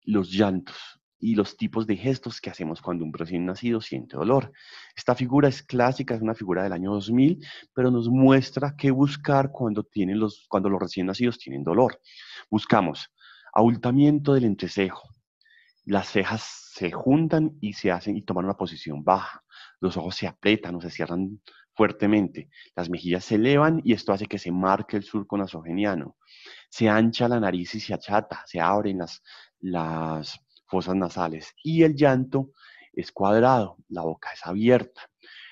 los llantos, y los tipos de gestos que hacemos cuando un recién nacido siente dolor. Esta figura es clásica, es una figura del año 2000, pero nos muestra qué buscar cuando, tienen los, cuando los recién nacidos tienen dolor. Buscamos ahultamiento del entrecejo. Las cejas se juntan y se hacen y toman una posición baja. Los ojos se apretan o se cierran fuertemente. Las mejillas se elevan y esto hace que se marque el surco nasogeniano. Se ancha la nariz y se achata, se abren las, las fosas nasales y el llanto es cuadrado, la boca es abierta.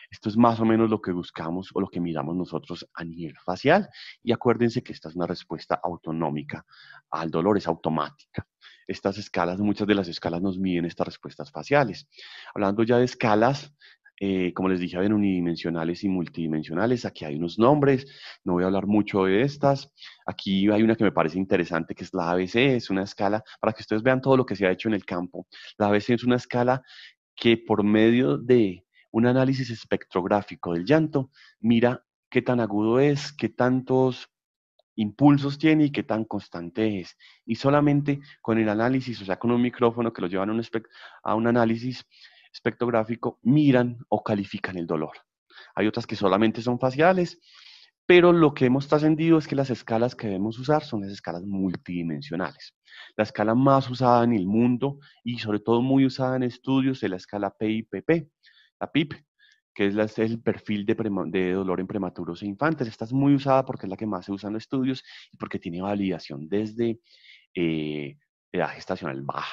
Esto es más o menos lo que buscamos o lo que miramos nosotros a nivel facial. Y acuérdense que esta es una respuesta autonómica al dolor, es automática. Estas escalas, muchas de las escalas nos miden estas respuestas faciales. Hablando ya de escalas, eh, como les dije, habían unidimensionales y multidimensionales. Aquí hay unos nombres, no voy a hablar mucho de estas. Aquí hay una que me parece interesante, que es la ABC, es una escala, para que ustedes vean todo lo que se ha hecho en el campo. La ABC es una escala que por medio de un análisis espectrográfico del llanto, mira qué tan agudo es, qué tantos impulsos tiene y qué tan constante es. Y solamente con el análisis, o sea, con un micrófono que lo llevan a un análisis, espectrográfico miran o califican el dolor. Hay otras que solamente son faciales, pero lo que hemos trascendido es que las escalas que debemos usar son las escalas multidimensionales. La escala más usada en el mundo y sobre todo muy usada en estudios es la escala PIPP, la PIP, que es, el perfil de, dolor en prematuros e infantes. Esta es muy usada porque es la que más se usa en los estudios y porque tiene validación desde edad eh, gestacional baja.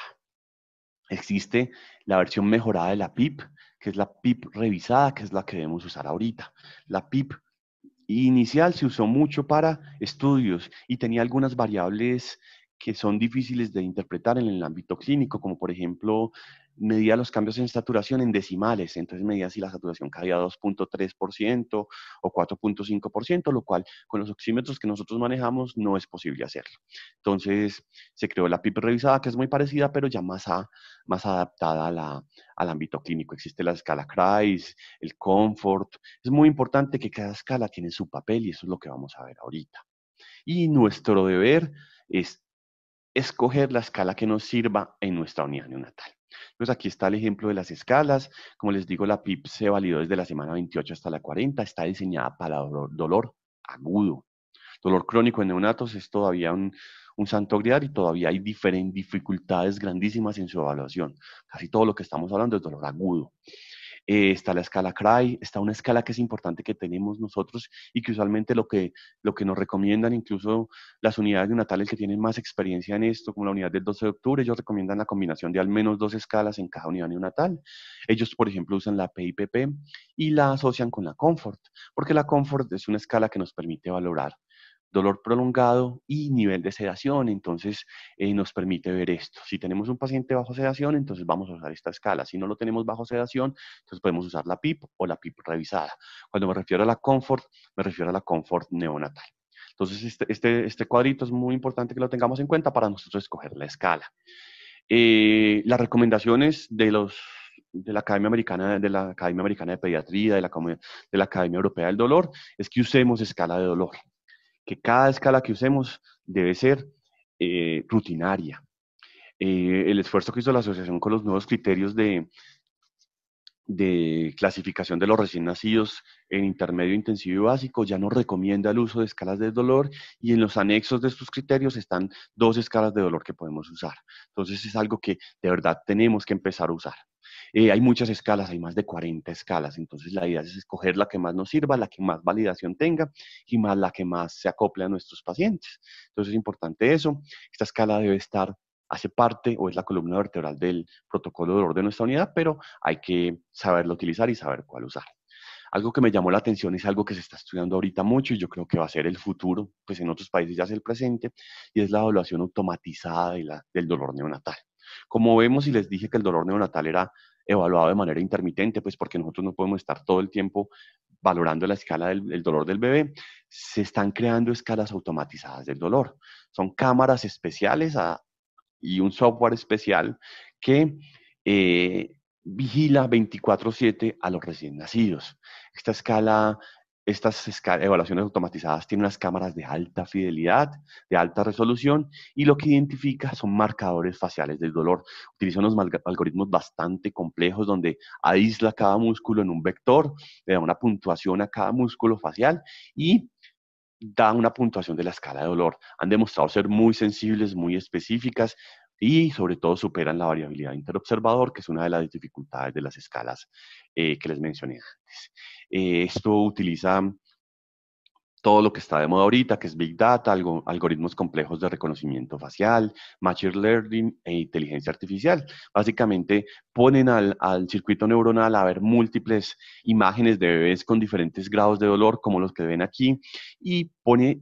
Existe la versión mejorada de la PIP, que es la PIP revisada, que es la que debemos usar ahorita. La PIP inicial se usó mucho para estudios y tenía algunas variables que son difíciles de interpretar en el ámbito clínico, como por ejemplo medía los cambios en saturación en decimales, entonces medía si la saturación caía a 2.3% o 4.5%, lo cual con los oxímetros que nosotros manejamos no es posible hacerlo. Entonces se creó la PIP revisada, que es muy parecida, pero ya más, más adaptada a la, al ámbito clínico. Existe la escala CRISE, el Comfort. Es muy importante que cada escala tiene su papel y eso es lo que vamos a ver ahorita. Y nuestro deber es escoger la escala que nos sirva en nuestra unidad neonatal. Entonces aquí está el ejemplo de las escalas. Como les digo, la PIP se validó desde la semana 28 hasta la 40. Está diseñada para dolor, dolor agudo. Dolor crónico en neonatos es todavía un, un santo grial y todavía hay diferentes dificultades grandísimas en su evaluación. Casi todo lo que estamos hablando es dolor agudo. Eh, está la escala CRAI, está una escala que es importante que tenemos nosotros y que usualmente lo que, lo que nos recomiendan incluso las unidades neonatales que tienen más experiencia en esto, como la unidad del 12 de octubre, ellos recomiendan la combinación de al menos dos escalas en cada unidad neonatal. Ellos, por ejemplo, usan la PIPP y la asocian con la Comfort, porque la Comfort es una escala que nos permite valorar dolor prolongado y nivel de sedación. Entonces, eh, nos permite ver esto. Si tenemos un paciente bajo sedación, entonces vamos a usar esta escala. Si no lo tenemos bajo sedación, entonces podemos usar la PIP o la PIP revisada. Cuando me refiero a la comfort, me refiero a la comfort neonatal. Entonces, este, este, este cuadrito es muy importante que lo tengamos en cuenta para nosotros escoger la escala. Eh, las recomendaciones de los de la Academia Americana de la Academia Americana de Pediatría, de la Academia Europea del Dolor, es que usemos escala de dolor que cada escala que usemos debe ser eh, rutinaria. Eh, el esfuerzo que hizo la asociación con los nuevos criterios de, de clasificación de los recién nacidos en intermedio, intensivo y básico ya nos recomienda el uso de escalas de dolor y en los anexos de estos criterios están dos escalas de dolor que podemos usar. Entonces es algo que de verdad tenemos que empezar a usar. Eh, hay muchas escalas, hay más de 40 escalas, entonces la idea es escoger la que más nos sirva, la que más validación tenga y más la que más se acople a nuestros pacientes. Entonces es importante eso. Esta escala debe estar hace parte o es la columna vertebral del protocolo de dolor de nuestra unidad, pero hay que saberlo utilizar y saber cuál usar. Algo que me llamó la atención es algo que se está estudiando ahorita mucho y yo creo que va a ser el futuro, pues en otros países ya es el presente, y es la evaluación automatizada la, del dolor neonatal. Como vemos y les dije que el dolor neonatal era evaluado de manera intermitente, pues porque nosotros no podemos estar todo el tiempo valorando la escala del, dolor del bebé, se están creando escalas automatizadas del dolor. Son cámaras especiales y un software especial que eh, vigila 24/7 a los recién nacidos. Esta escala estas evaluaciones automatizadas tienen unas cámaras de alta fidelidad, de alta resolución, y lo que identifica son marcadores faciales del dolor. Utiliza unos algoritmos bastante complejos donde aísla cada músculo en un vector, le da una puntuación a cada músculo facial y da una puntuación de la escala de dolor. Han demostrado ser muy sensibles, muy específicas, y sobre todo superan la variabilidad interobservador, que es una de las dificultades de las escalas eh, que les mencioné antes. Eh, esto utiliza todo lo que está de moda ahorita, que es Big Data, algoritmos complejos de reconocimiento facial, Machine Learning e inteligencia artificial. Básicamente ponen al, al, circuito neuronal a ver múltiples imágenes de bebés con diferentes grados de dolor, como los que ven aquí, y pone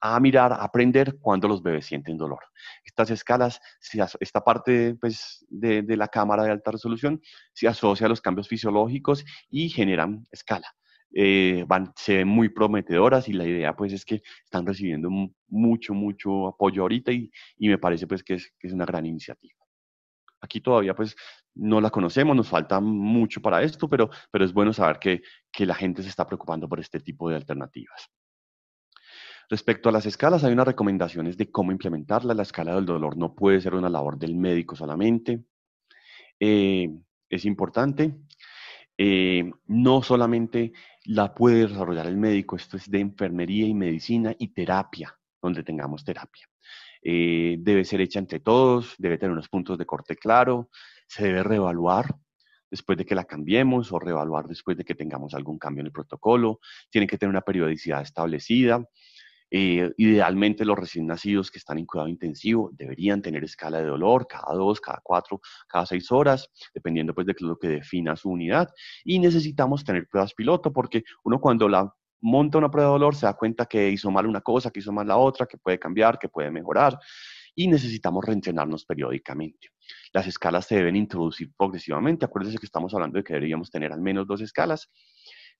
a mirar, a aprender cuando los bebés sienten dolor. Estas escalas, esta parte pues, de, la cámara de alta resolución se asocia a los cambios fisiológicos y generan escala. Eh, van, se ven muy prometedoras y la idea pues es que están recibiendo mucho, mucho apoyo ahorita y, me parece pues que es, una gran iniciativa aquí todavía pues no la conocemos, nos falta mucho para esto, pero, pero es bueno saber que la gente se está preocupando por este tipo de alternativas. Respecto a las escalas, hay unas recomendaciones de cómo implementarla La escala del dolor no puede ser una labor del médico solamente. Eh, es importante. Eh, no solamente la puede desarrollar el médico, esto es de enfermería y medicina y terapia, donde tengamos terapia. Eh, debe ser hecha entre todos, debe tener unos puntos de corte claro, se debe reevaluar después de que la cambiemos o reevaluar después de que tengamos algún cambio en el protocolo, tiene que tener una periodicidad establecida, eh, idealmente los recién nacidos que están en cuidado intensivo deberían tener escala de dolor cada dos, cada cuatro, cada seis horas, dependiendo pues de lo que defina su unidad. Y necesitamos tener pruebas piloto porque uno cuando la monta una prueba de dolor se da cuenta que hizo mal una cosa, que hizo mal la otra, que puede cambiar, que puede mejorar y necesitamos reentrenarnos periódicamente. Las escalas se deben introducir progresivamente. Acuérdense que estamos hablando de que deberíamos tener al menos dos escalas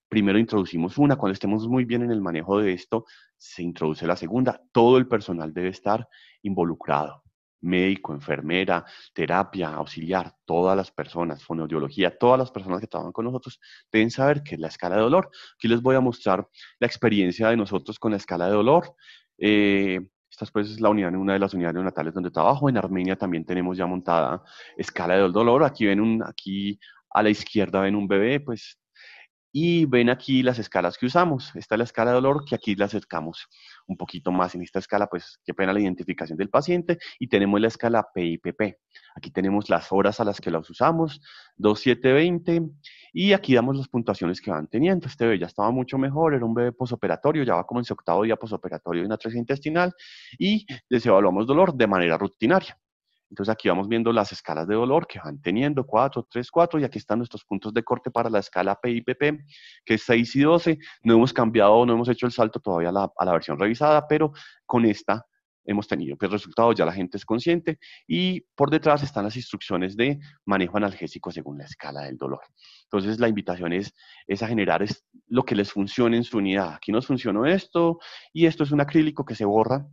primero introducimos una, cuando estemos muy bien en el manejo de esto, se introduce la segunda, todo el personal debe estar involucrado, médico, enfermera, terapia, auxiliar, todas las personas, fonoaudiología, todas las personas que trabajan con nosotros deben saber qué es la escala de dolor. Aquí les voy a mostrar la experiencia de nosotros con la escala de dolor. Eh, esta pues es la unidad, una de las unidades neonatales donde trabajo. En Armenia también tenemos ya montada escala de dolor. Aquí ven un, aquí a la izquierda ven un bebé, pues y ven aquí las escalas que usamos. Esta es la escala de dolor que aquí la acercamos un poquito más. En esta escala, pues, qué pena la identificación del paciente. Y tenemos la escala PIPP. Aquí tenemos las horas a las que las usamos, 2, 7, 20. Y aquí damos las puntuaciones que van teniendo. Este bebé ya estaba mucho mejor, era un bebé posoperatorio, ya va como en su octavo día posoperatorio de una intestinal. Y les evaluamos dolor de manera rutinaria. Entonces aquí vamos viendo las escalas de dolor que van teniendo, 4, 3, 4, y aquí están nuestros puntos de corte para la escala PIPP, que es 6 y 12. No hemos cambiado, no hemos hecho el salto todavía a la, versión revisada, pero con esta hemos tenido pues, resultados, ya la gente es consciente, y por detrás están las instrucciones de manejo analgésico según la escala del dolor. Entonces la invitación es, a generar es, lo que les funcione en su unidad. Aquí nos funcionó esto, y esto es un acrílico que se borra,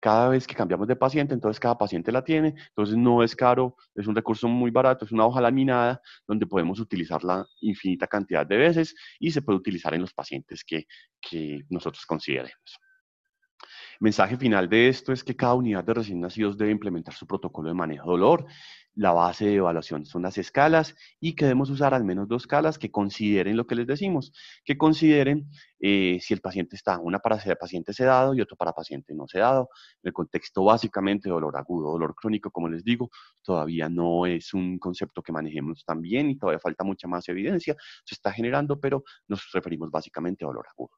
cada vez que cambiamos de paciente, entonces cada paciente la tiene, entonces no es caro, es un recurso muy barato, es una hoja laminada donde podemos utilizarla infinita cantidad de veces y se puede utilizar en los pacientes que, nosotros consideremos. Mensaje final de esto es que cada unidad de recién nacidos debe implementar su protocolo de manejo de dolor la base de evaluación son las escalas y queremos usar al menos dos escalas que consideren lo que les decimos, que consideren eh, si el paciente está, una para paciente sedado y otra para paciente no sedado. El contexto básicamente dolor agudo, dolor crónico, como les digo, todavía no es un concepto que manejemos tan bien y todavía falta mucha más evidencia, se está generando, pero nos referimos básicamente a dolor agudo.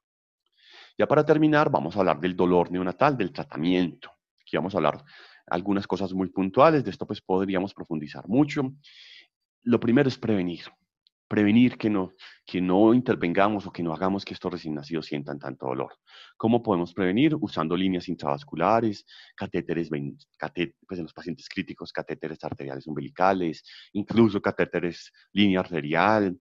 Ya para terminar, vamos a hablar del dolor neonatal, del tratamiento. Aquí vamos a hablar algunas cosas muy puntuales, de esto pues podríamos profundizar mucho. Lo primero es prevenir, prevenir que no, que no intervengamos o que no hagamos que estos recién nacidos sientan tanto dolor. ¿Cómo podemos prevenir? Usando líneas intravasculares, catéteres, pues en los pacientes críticos, catéteres arteriales umbilicales, incluso catéteres línea arterial,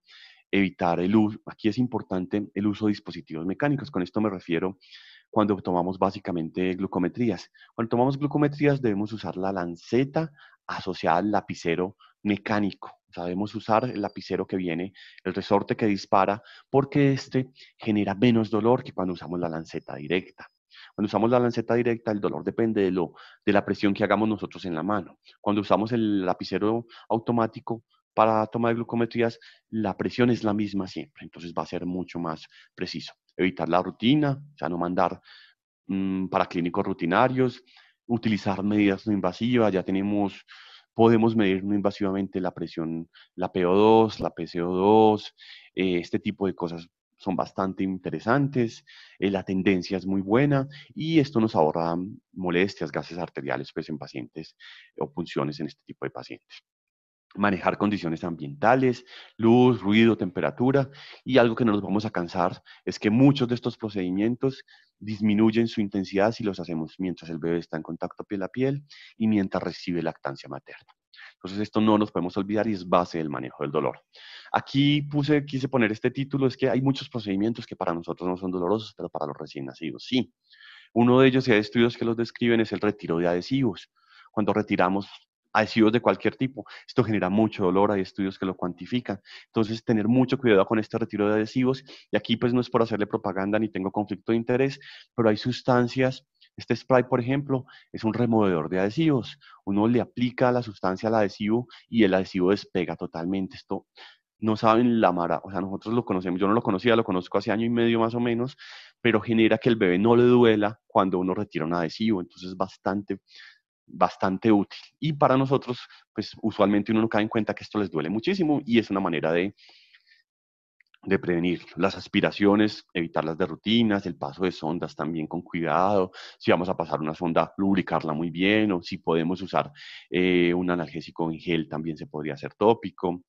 evitar el uso, aquí es importante el uso de dispositivos mecánicos, con esto me refiero cuando tomamos básicamente glucometrías. Cuando tomamos glucometrías debemos usar la lanceta asociada al lapicero mecánico. Sabemos usar el lapicero que viene, el resorte que dispara, porque este genera menos dolor que cuando usamos la lanceta directa. Cuando usamos la lanceta directa, el dolor depende de, lo, de la presión que hagamos nosotros en la mano. Cuando usamos el lapicero automático para tomar glucometrías, la presión es la misma siempre, entonces va a ser mucho más preciso evitar la rutina, ya no mandar mm, para clínicos rutinarios, utilizar medidas no invasivas, ya tenemos, podemos medir no invasivamente la presión, la PO2, la PCO2, eh, este tipo de cosas son bastante interesantes, eh, la tendencia es muy buena y esto nos ahorra molestias, gases arteriales pues, en pacientes o punciones en este tipo de pacientes manejar condiciones ambientales, luz, ruido, temperatura, y algo que no nos vamos a cansar es que muchos de estos procedimientos disminuyen su intensidad si los hacemos mientras el bebé está en contacto piel a piel y mientras recibe lactancia materna. Entonces esto no nos podemos olvidar y es base del manejo del dolor. Aquí puse, quise poner este título, es que hay muchos procedimientos que para nosotros no son dolorosos, pero para los recién nacidos sí. Uno de ellos, y hay estudios que los describen, es el retiro de adhesivos. Cuando retiramos adhesivos de cualquier tipo. Esto genera mucho dolor, hay estudios que lo cuantifican. Entonces, tener mucho cuidado con este retiro de adhesivos. Y aquí, pues, no es por hacerle propaganda ni tengo conflicto de interés, pero hay sustancias. Este spray, por ejemplo, es un removedor de adhesivos. Uno le aplica la sustancia al adhesivo y el adhesivo despega totalmente. Esto no saben la mara, o sea, nosotros lo conocemos, yo no lo conocía, lo conozco hace año y medio más o menos, pero genera que el bebé no le duela cuando uno retira un adhesivo, entonces es bastante bastante útil. Y para nosotros, pues usualmente uno no cae en cuenta que esto les duele muchísimo y es una manera de, de prevenir las aspiraciones, evitar las de rutinas, el paso de sondas también con cuidado, si vamos a pasar una sonda, lubricarla muy bien, o si podemos usar eh, un analgésico en gel también se podría hacer tópico,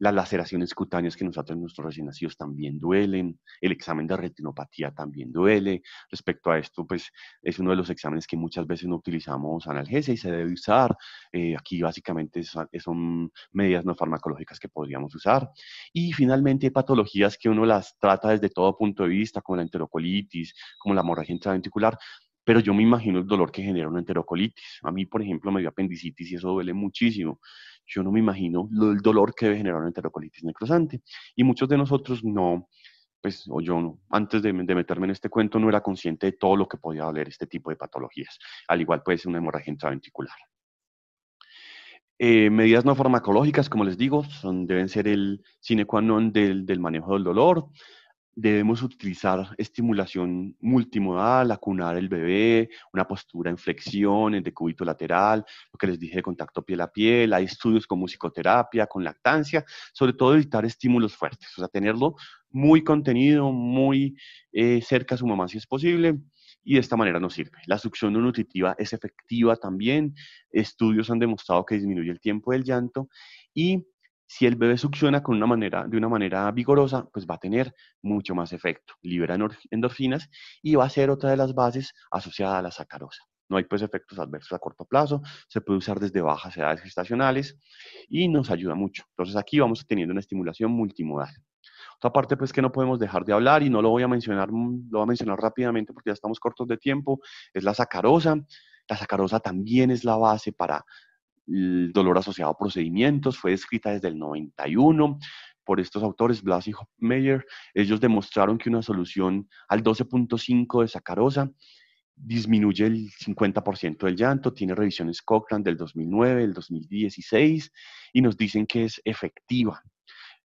las laceraciones cutáneas que nos nosotros, nuestros recién nacidos, también duelen. El examen de retinopatía también duele. Respecto a esto, pues es uno de los exámenes que muchas veces no utilizamos analgesia y se debe usar. Eh, aquí básicamente son medidas no farmacológicas que podríamos usar. Y finalmente hay patologías que uno las trata desde todo punto de vista, como la enterocolitis, como la hemorragia intraventricular, pero yo me imagino el dolor que genera una enterocolitis. A mí, por ejemplo, me dio apendicitis y eso duele muchísimo. Yo no me imagino el dolor que debe generar una enterocolitis necrosante. Y muchos de nosotros no, pues, yo no, antes de, meterme en este cuento, no era consciente de todo lo que podía doler este tipo de patologías. Al igual puede ser una hemorragia intraventricular. Eh, medidas no farmacológicas, como les digo, deben ser el sine qua non del manejo del dolor debemos utilizar estimulación multimodal, acunar el bebé, una postura en flexión, en decúbito lateral, lo que les dije contacto piel a piel, hay estudios con musicoterapia, con lactancia, sobre todo evitar estímulos fuertes, o sea, tenerlo muy contenido, muy eh, cerca a su mamá si es posible, y de esta manera nos sirve. La succión nutritiva es efectiva también, estudios han demostrado que disminuye el tiempo del llanto, y si el bebé succiona con una manera, de una manera vigorosa, pues va a tener mucho más efecto. Libera endorfinas y va a ser otra de las bases asociada a la sacarosa. No hay pues efectos adversos a corto plazo, se puede usar desde bajas edades gestacionales y nos ayuda mucho. Entonces aquí vamos teniendo una estimulación multimodal. Otra parte pues que no podemos dejar de hablar y no lo voy a mencionar, mm, lo voy a mencionar rápidamente porque ya estamos cortos de tiempo, es la sacarosa. La sacarosa también es la base para el dolor asociado a procedimientos, fue descrita desde el 91 por estos autores, Blas y Hopmeyer. Ellos demostraron que una solución al 12.5 de sacarosa disminuye el 50% del llanto, tiene revisiones Cochrane del 2009, del 2016, y nos dicen que es efectiva,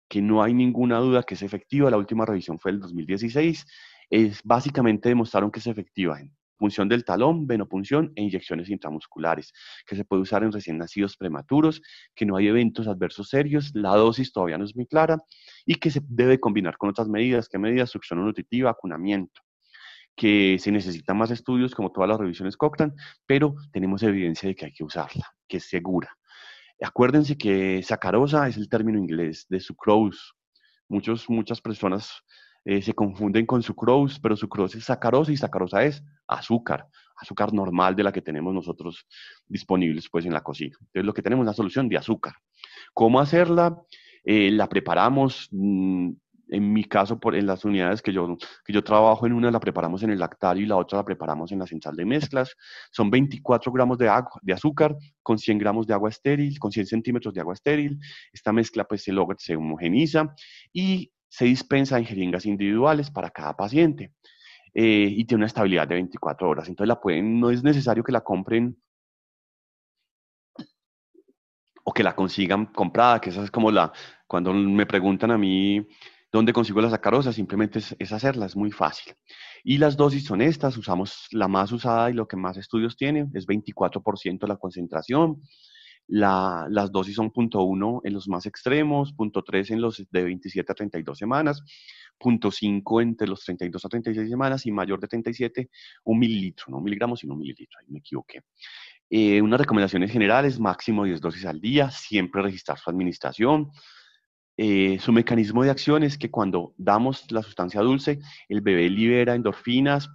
que no hay ninguna duda que es efectiva. La última revisión fue el 2016. Es, básicamente demostraron que es efectiva en punción del talón, venopunción e inyecciones intramusculares, que se puede usar en recién nacidos prematuros, que no hay eventos adversos serios, la dosis todavía no es muy clara y que se debe combinar con otras medidas, que medidas succión nutritiva, vacunamiento que se necesitan más estudios como todas las revisiones COCTAN, pero tenemos evidencia de que hay que usarla, que es segura. Acuérdense que sacarosa es el término inglés de sucrose. Muchos, muchas personas eh, se confunden con sucrose, pero sucrose es sacarosa y sacarosa es azúcar, azúcar normal de la que tenemos nosotros disponibles pues en la cocina. Entonces lo que tenemos es una solución de azúcar. ¿Cómo hacerla? Eh, la preparamos, mm, en mi caso, por, en las unidades que yo, que yo trabajo, en una la preparamos en el lactario y la otra la preparamos en la central de mezclas. Son 24 gramos de, agua, de azúcar con 100 gramos de agua estéril, con 100 centímetros de agua estéril. Esta mezcla pues se logra, se homogeniza y se dispensa en jeringas individuales para cada paciente eh, y tiene una estabilidad de 24 horas. Entonces la no es necesario que la compren o que la consigan comprada, que esa es como la, cuando me preguntan a mí dónde consigo la sacarosa, simplemente es, hacerla, es muy fácil. Y las dosis son estas, usamos la más usada y lo que más estudios tiene, es 24% la concentración, las dosis son 0.1 en los más extremos, 0.3 en los de 27 a 32 semanas, 0.5 entre los 32 a 36 semanas y mayor de 37, un mililitro, no un miligramo, sino un mililitro, ahí me equivoqué. Eh, unas recomendaciones generales, máximo 10 dosis al día, siempre registrar su administración. Eh, su mecanismo de acción es que cuando damos la sustancia dulce, el bebé libera endorfinas,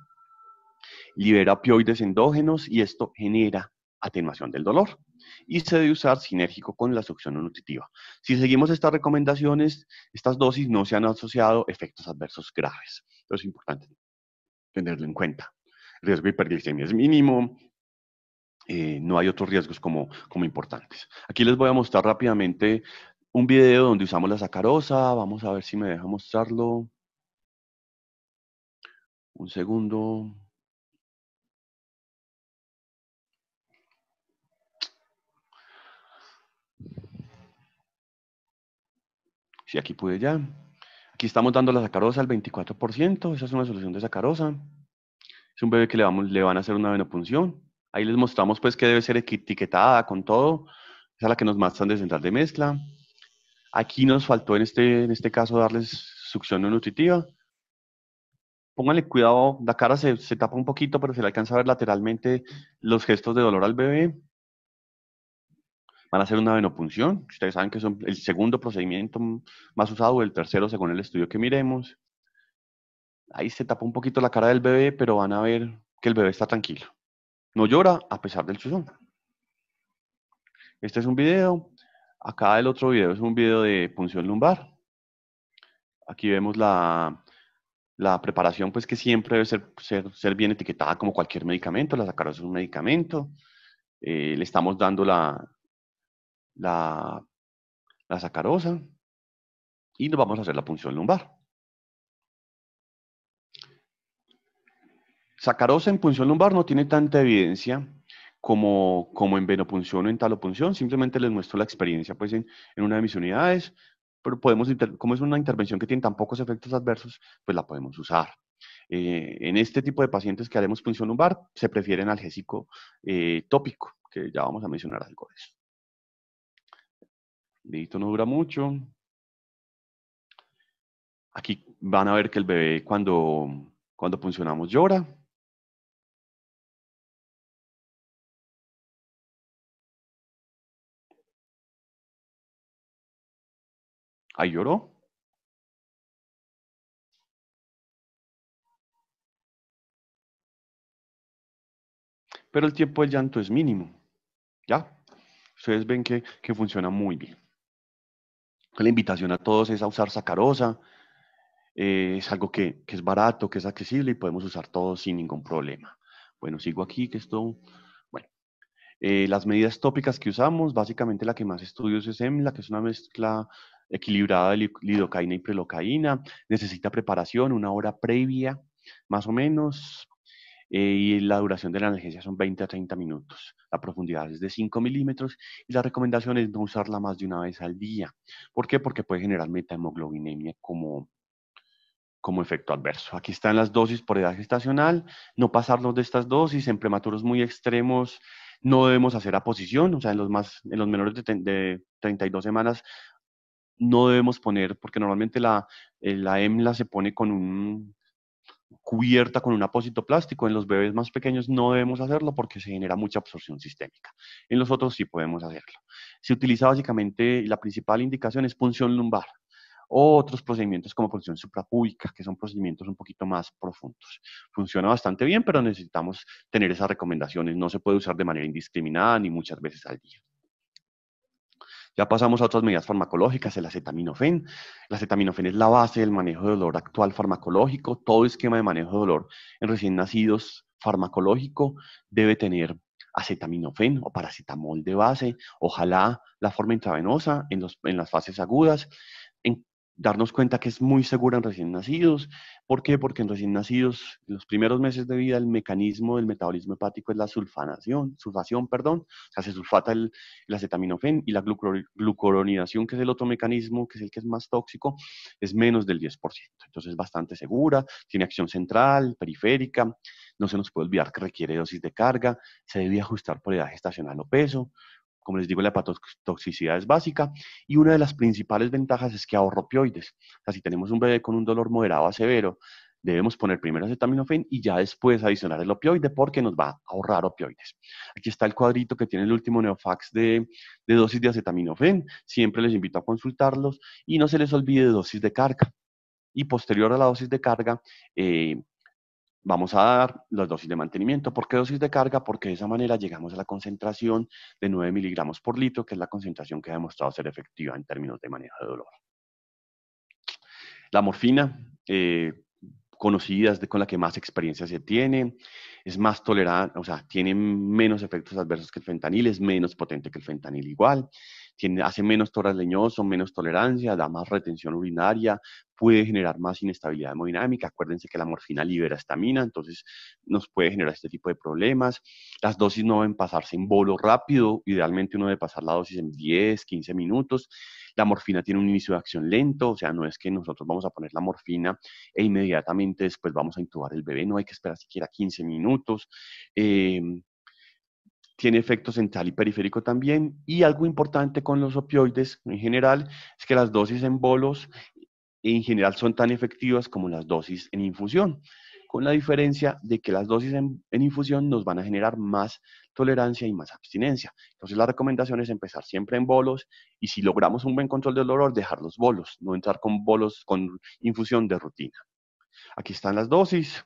libera opioides endógenos y esto genera atenuación del dolor y se debe usar sinérgico con la succión nutritiva. Si seguimos estas recomendaciones, estas dosis no se han asociado efectos adversos graves. es importante tenerlo en cuenta. El riesgo de hiperglicemia es mínimo, eh, no hay otros riesgos como, como importantes. Aquí les voy a mostrar rápidamente un video donde usamos la sacarosa. Vamos a ver si me deja mostrarlo. Un segundo. Si aquí pude ya. Aquí estamos dando la sacarosa al 24%. Esa es una solución de sacarosa. Es un bebé que le, vamos, le van a hacer una venopunción. Ahí les mostramos pues que debe ser etiquetada con todo. Esa es la que nos matan de central de mezcla. Aquí nos faltó en este, en este caso darles succión no nutritiva. Pónganle cuidado, la cara se, se tapa un poquito, pero se le alcanza a ver lateralmente los gestos de dolor al bebé van a hacer una venopunción. Ustedes saben que es el segundo procedimiento más usado, el tercero según el estudio que miremos. Ahí se tapa un poquito la cara del bebé, pero van a ver que el bebé está tranquilo. No llora a pesar del chuzón. Este es un video. Acá el otro video es un video de punción lumbar. Aquí vemos la, la preparación, pues que siempre debe ser, ser, ser, bien etiquetada como cualquier medicamento. La sacarosa es un medicamento. Eh, le estamos dando la, la, sacarosa y nos vamos a hacer la punción lumbar. Sacarosa en punción lumbar no tiene tanta evidencia como, como en venopunción o en talopunción, simplemente les muestro la experiencia pues, en, una de mis unidades, pero podemos, como es una intervención que tiene tan pocos efectos adversos, pues la podemos usar. Eh, en este tipo de pacientes que haremos punción lumbar, se prefiere analgésico eh, tópico, que ya vamos a mencionar algo de eso. Listo, no dura mucho. Aquí van a ver que el bebé cuando, cuando funcionamos llora. Ahí lloró. Pero el tiempo del llanto es mínimo. ¿Ya? Ustedes ven que funciona muy bien la invitación a todos es a usar sacarosa. Eh, es algo que, es barato, que es accesible y podemos usar todos sin ningún problema. Bueno, sigo aquí, que esto... Bueno, eh, las medidas tópicas que usamos, básicamente la que más estudios es EMLA, que es una mezcla equilibrada de lidocaína y prelocaína. Necesita preparación, una hora previa, más o menos, eh, y la duración de la analgesia son 20 a 30 minutos. La profundidad es de 5 milímetros y la recomendación es no usarla más de una vez al día. ¿Por qué? Porque puede generar metahemoglobinemia como, como efecto adverso. Aquí están las dosis por edad gestacional, no pasarnos de estas dosis en prematuros muy extremos. No debemos hacer aposición, o sea, en los, más, en los menores de, 32 semanas no debemos poner, porque normalmente la, eh, la EMLA se pone con un cubierta con un apósito plástico. En los bebés más pequeños no debemos hacerlo porque se genera mucha absorción sistémica. En los otros sí podemos hacerlo. Se utiliza básicamente, la principal indicación es punción lumbar o otros procedimientos como punción suprapúbica, que son procedimientos un poquito más profundos. Funciona bastante bien, pero necesitamos tener esas recomendaciones. No se puede usar de manera indiscriminada ni muchas veces al día. Ya pasamos a otras medidas farmacológicas, el acetaminofén. El acetaminofén es la base del manejo de dolor actual farmacológico. Todo esquema de manejo de dolor en recién nacidos farmacológico debe tener acetaminofén o paracetamol de base, ojalá la forma intravenosa en, en las fases agudas darnos cuenta que es muy segura en recién nacidos. ¿Por qué? Porque en recién nacidos, en los primeros meses de vida, el mecanismo del metabolismo hepático es la sulfanación, sulfación, perdón, o sea, se sulfata el, acetaminofén y la glucoronidación, que es el otro mecanismo, que es el que es más tóxico, es menos del 10%. Entonces es bastante segura, tiene acción central, periférica, no se nos puede olvidar que requiere dosis de carga, se debe ajustar por edad gestacional o peso, como les digo, la hepatotoxicidad es básica y una de las principales ventajas es que ahorra opioides. O sea, si tenemos un bebé con un dolor moderado a severo, debemos poner primero acetaminofén y ya después adicionar el opioide porque nos va a ahorrar opioides. Aquí está el cuadrito que tiene el último neofax de, dosis de acetaminofén. Siempre les invito a consultarlos y no se les olvide dosis de carga. Y posterior a la dosis de carga, eh, vamos a dar las dosis de mantenimiento. ¿Por qué dosis de carga? Porque de esa manera llegamos a la concentración de 9 miligramos por litro, que es la concentración que ha demostrado ser efectiva en términos de manejo de dolor. La morfina, eh, conocida, es con la que más experiencia se tiene, es más tolerada, o sea, tiene menos efectos adversos que el fentanil, es menos potente que el fentanil igual, hace menos toras leñoso, menos tolerancia, da más retención urinaria, puede generar más inestabilidad hemodinámica. Acuérdense que la morfina libera estamina, entonces nos puede generar este tipo de problemas. Las dosis no deben pasarse en bolo rápido, idealmente uno debe pasar la dosis en 10, 15 minutos. La morfina tiene un inicio de acción lento, o sea, no es que nosotros vamos a poner la morfina e inmediatamente después vamos a intubar el bebé, no hay que esperar siquiera 15 minutos. Em, tiene efecto central y periférico también. Y algo importante con los opioides en general es que las dosis en bolos en general son tan efectivas como las dosis en infusión, con la diferencia de que las dosis en, infusión nos van a generar más tolerancia y más abstinencia. Entonces la recomendación es empezar siempre en bolos y si logramos un buen control del dolor, dejar los bolos, no entrar con bolos con infusión de rutina. Aquí están las dosis,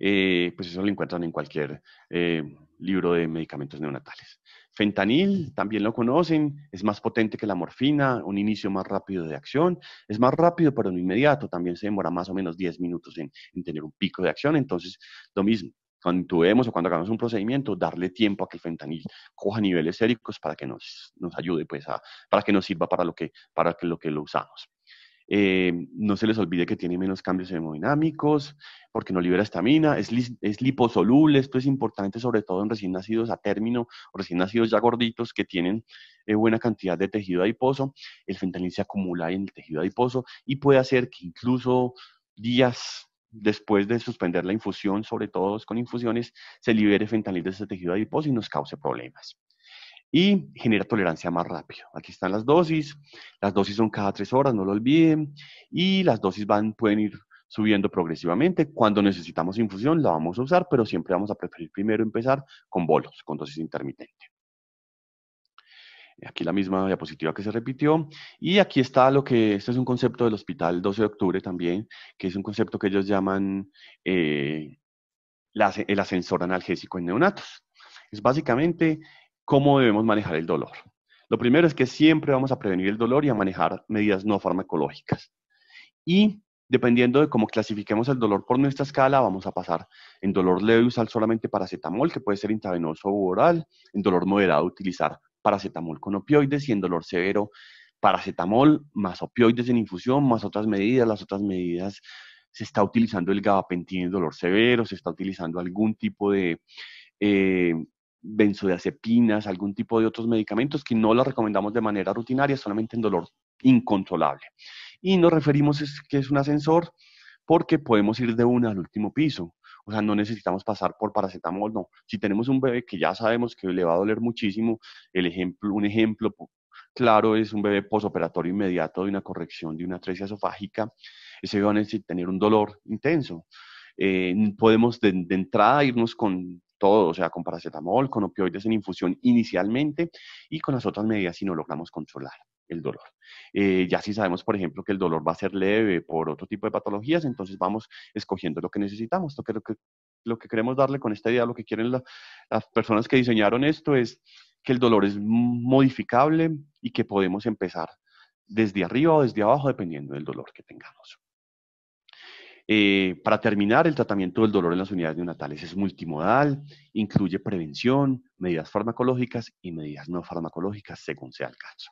eh, pues eso lo encuentran en cualquier eh, libro de medicamentos neonatales. Fentanil, también lo conocen, es más potente que la morfina, un inicio más rápido de acción, es más rápido pero no inmediato, también se demora más o menos 10 minutos en, tener un pico de acción, entonces lo mismo, cuando tuvemos o cuando hagamos un procedimiento, darle tiempo a que el fentanil coja niveles séricos para que nos, ayude, pues, para que nos sirva para lo que, para lo que lo usamos. Eh, no se les olvide que tiene menos cambios hemodinámicos, porque no libera estamina, es, liposoluble, esto es importante sobre todo en recién nacidos a término, recién nacidos ya gorditos que tienen eh, buena cantidad de tejido adiposo, el fentanil se acumula en el tejido adiposo y puede hacer que incluso días después de suspender la infusión, sobre todo con infusiones, se libere fentanil de ese tejido adiposo y nos cause problemas y genera tolerancia más rápido. Aquí están las dosis, las dosis son cada tres horas, no lo olviden, y las dosis van, pueden ir subiendo progresivamente. Cuando necesitamos infusión la vamos a usar, pero siempre vamos a preferir primero empezar con bolos, con dosis intermitente. Aquí la misma diapositiva que se repitió. Y aquí está lo que, este es un concepto del Hospital 12 de Octubre también, que es un concepto que ellos llaman eh, el ascensor analgésico en neonatos. Es básicamente ¿Cómo debemos manejar el dolor? Lo primero es que siempre vamos a prevenir el dolor y a manejar medidas no farmacológicas. Y dependiendo de cómo clasifiquemos el dolor por nuestra escala, vamos a pasar en dolor leve usar solamente paracetamol, que puede ser intravenoso u oral, en dolor moderado utilizar paracetamol con opioides y en dolor severo paracetamol más opioides en infusión más otras medidas, las otras medidas se está utilizando el gabapentina en dolor severo, se está utilizando algún tipo de eh, benzodiazepinas, algún tipo de otros medicamentos que no las recomendamos de manera rutinaria, solamente en dolor incontrolable. Y nos referimos que es un ascensor porque podemos ir de una al último piso. O sea, no necesitamos pasar por paracetamol, no. Si tenemos un bebé que ya sabemos que le va a doler muchísimo, el ejemplo, un ejemplo claro es un bebé posoperatorio inmediato de una corrección de una atresia esofágica, ese bebé va a tener un dolor intenso. Eh, podemos de entrada irnos con todo, o sea, con paracetamol, con opioides en infusión inicialmente y con las otras medidas si no logramos controlar el dolor. Eh, ya si sabemos, por ejemplo, que el dolor va a ser leve por otro tipo de patologías, entonces vamos escogiendo lo que necesitamos. Lo que, que, queremos darle con esta idea, lo que quieren las personas que diseñaron esto es que el dolor es modificable y que podemos empezar desde arriba o desde abajo dependiendo del dolor que tengamos. Eh, para terminar, el tratamiento del dolor en las unidades neonatales es multimodal, incluye prevención, medidas farmacológicas y medidas no farmacológicas según sea el caso.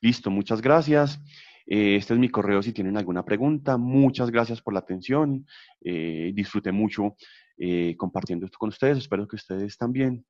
Listo, muchas gracias. Eh, este es mi correo si tienen alguna pregunta. Muchas gracias por la atención. Eh, disfruté mucho compartiendo esto con ustedes. Espero que ustedes también.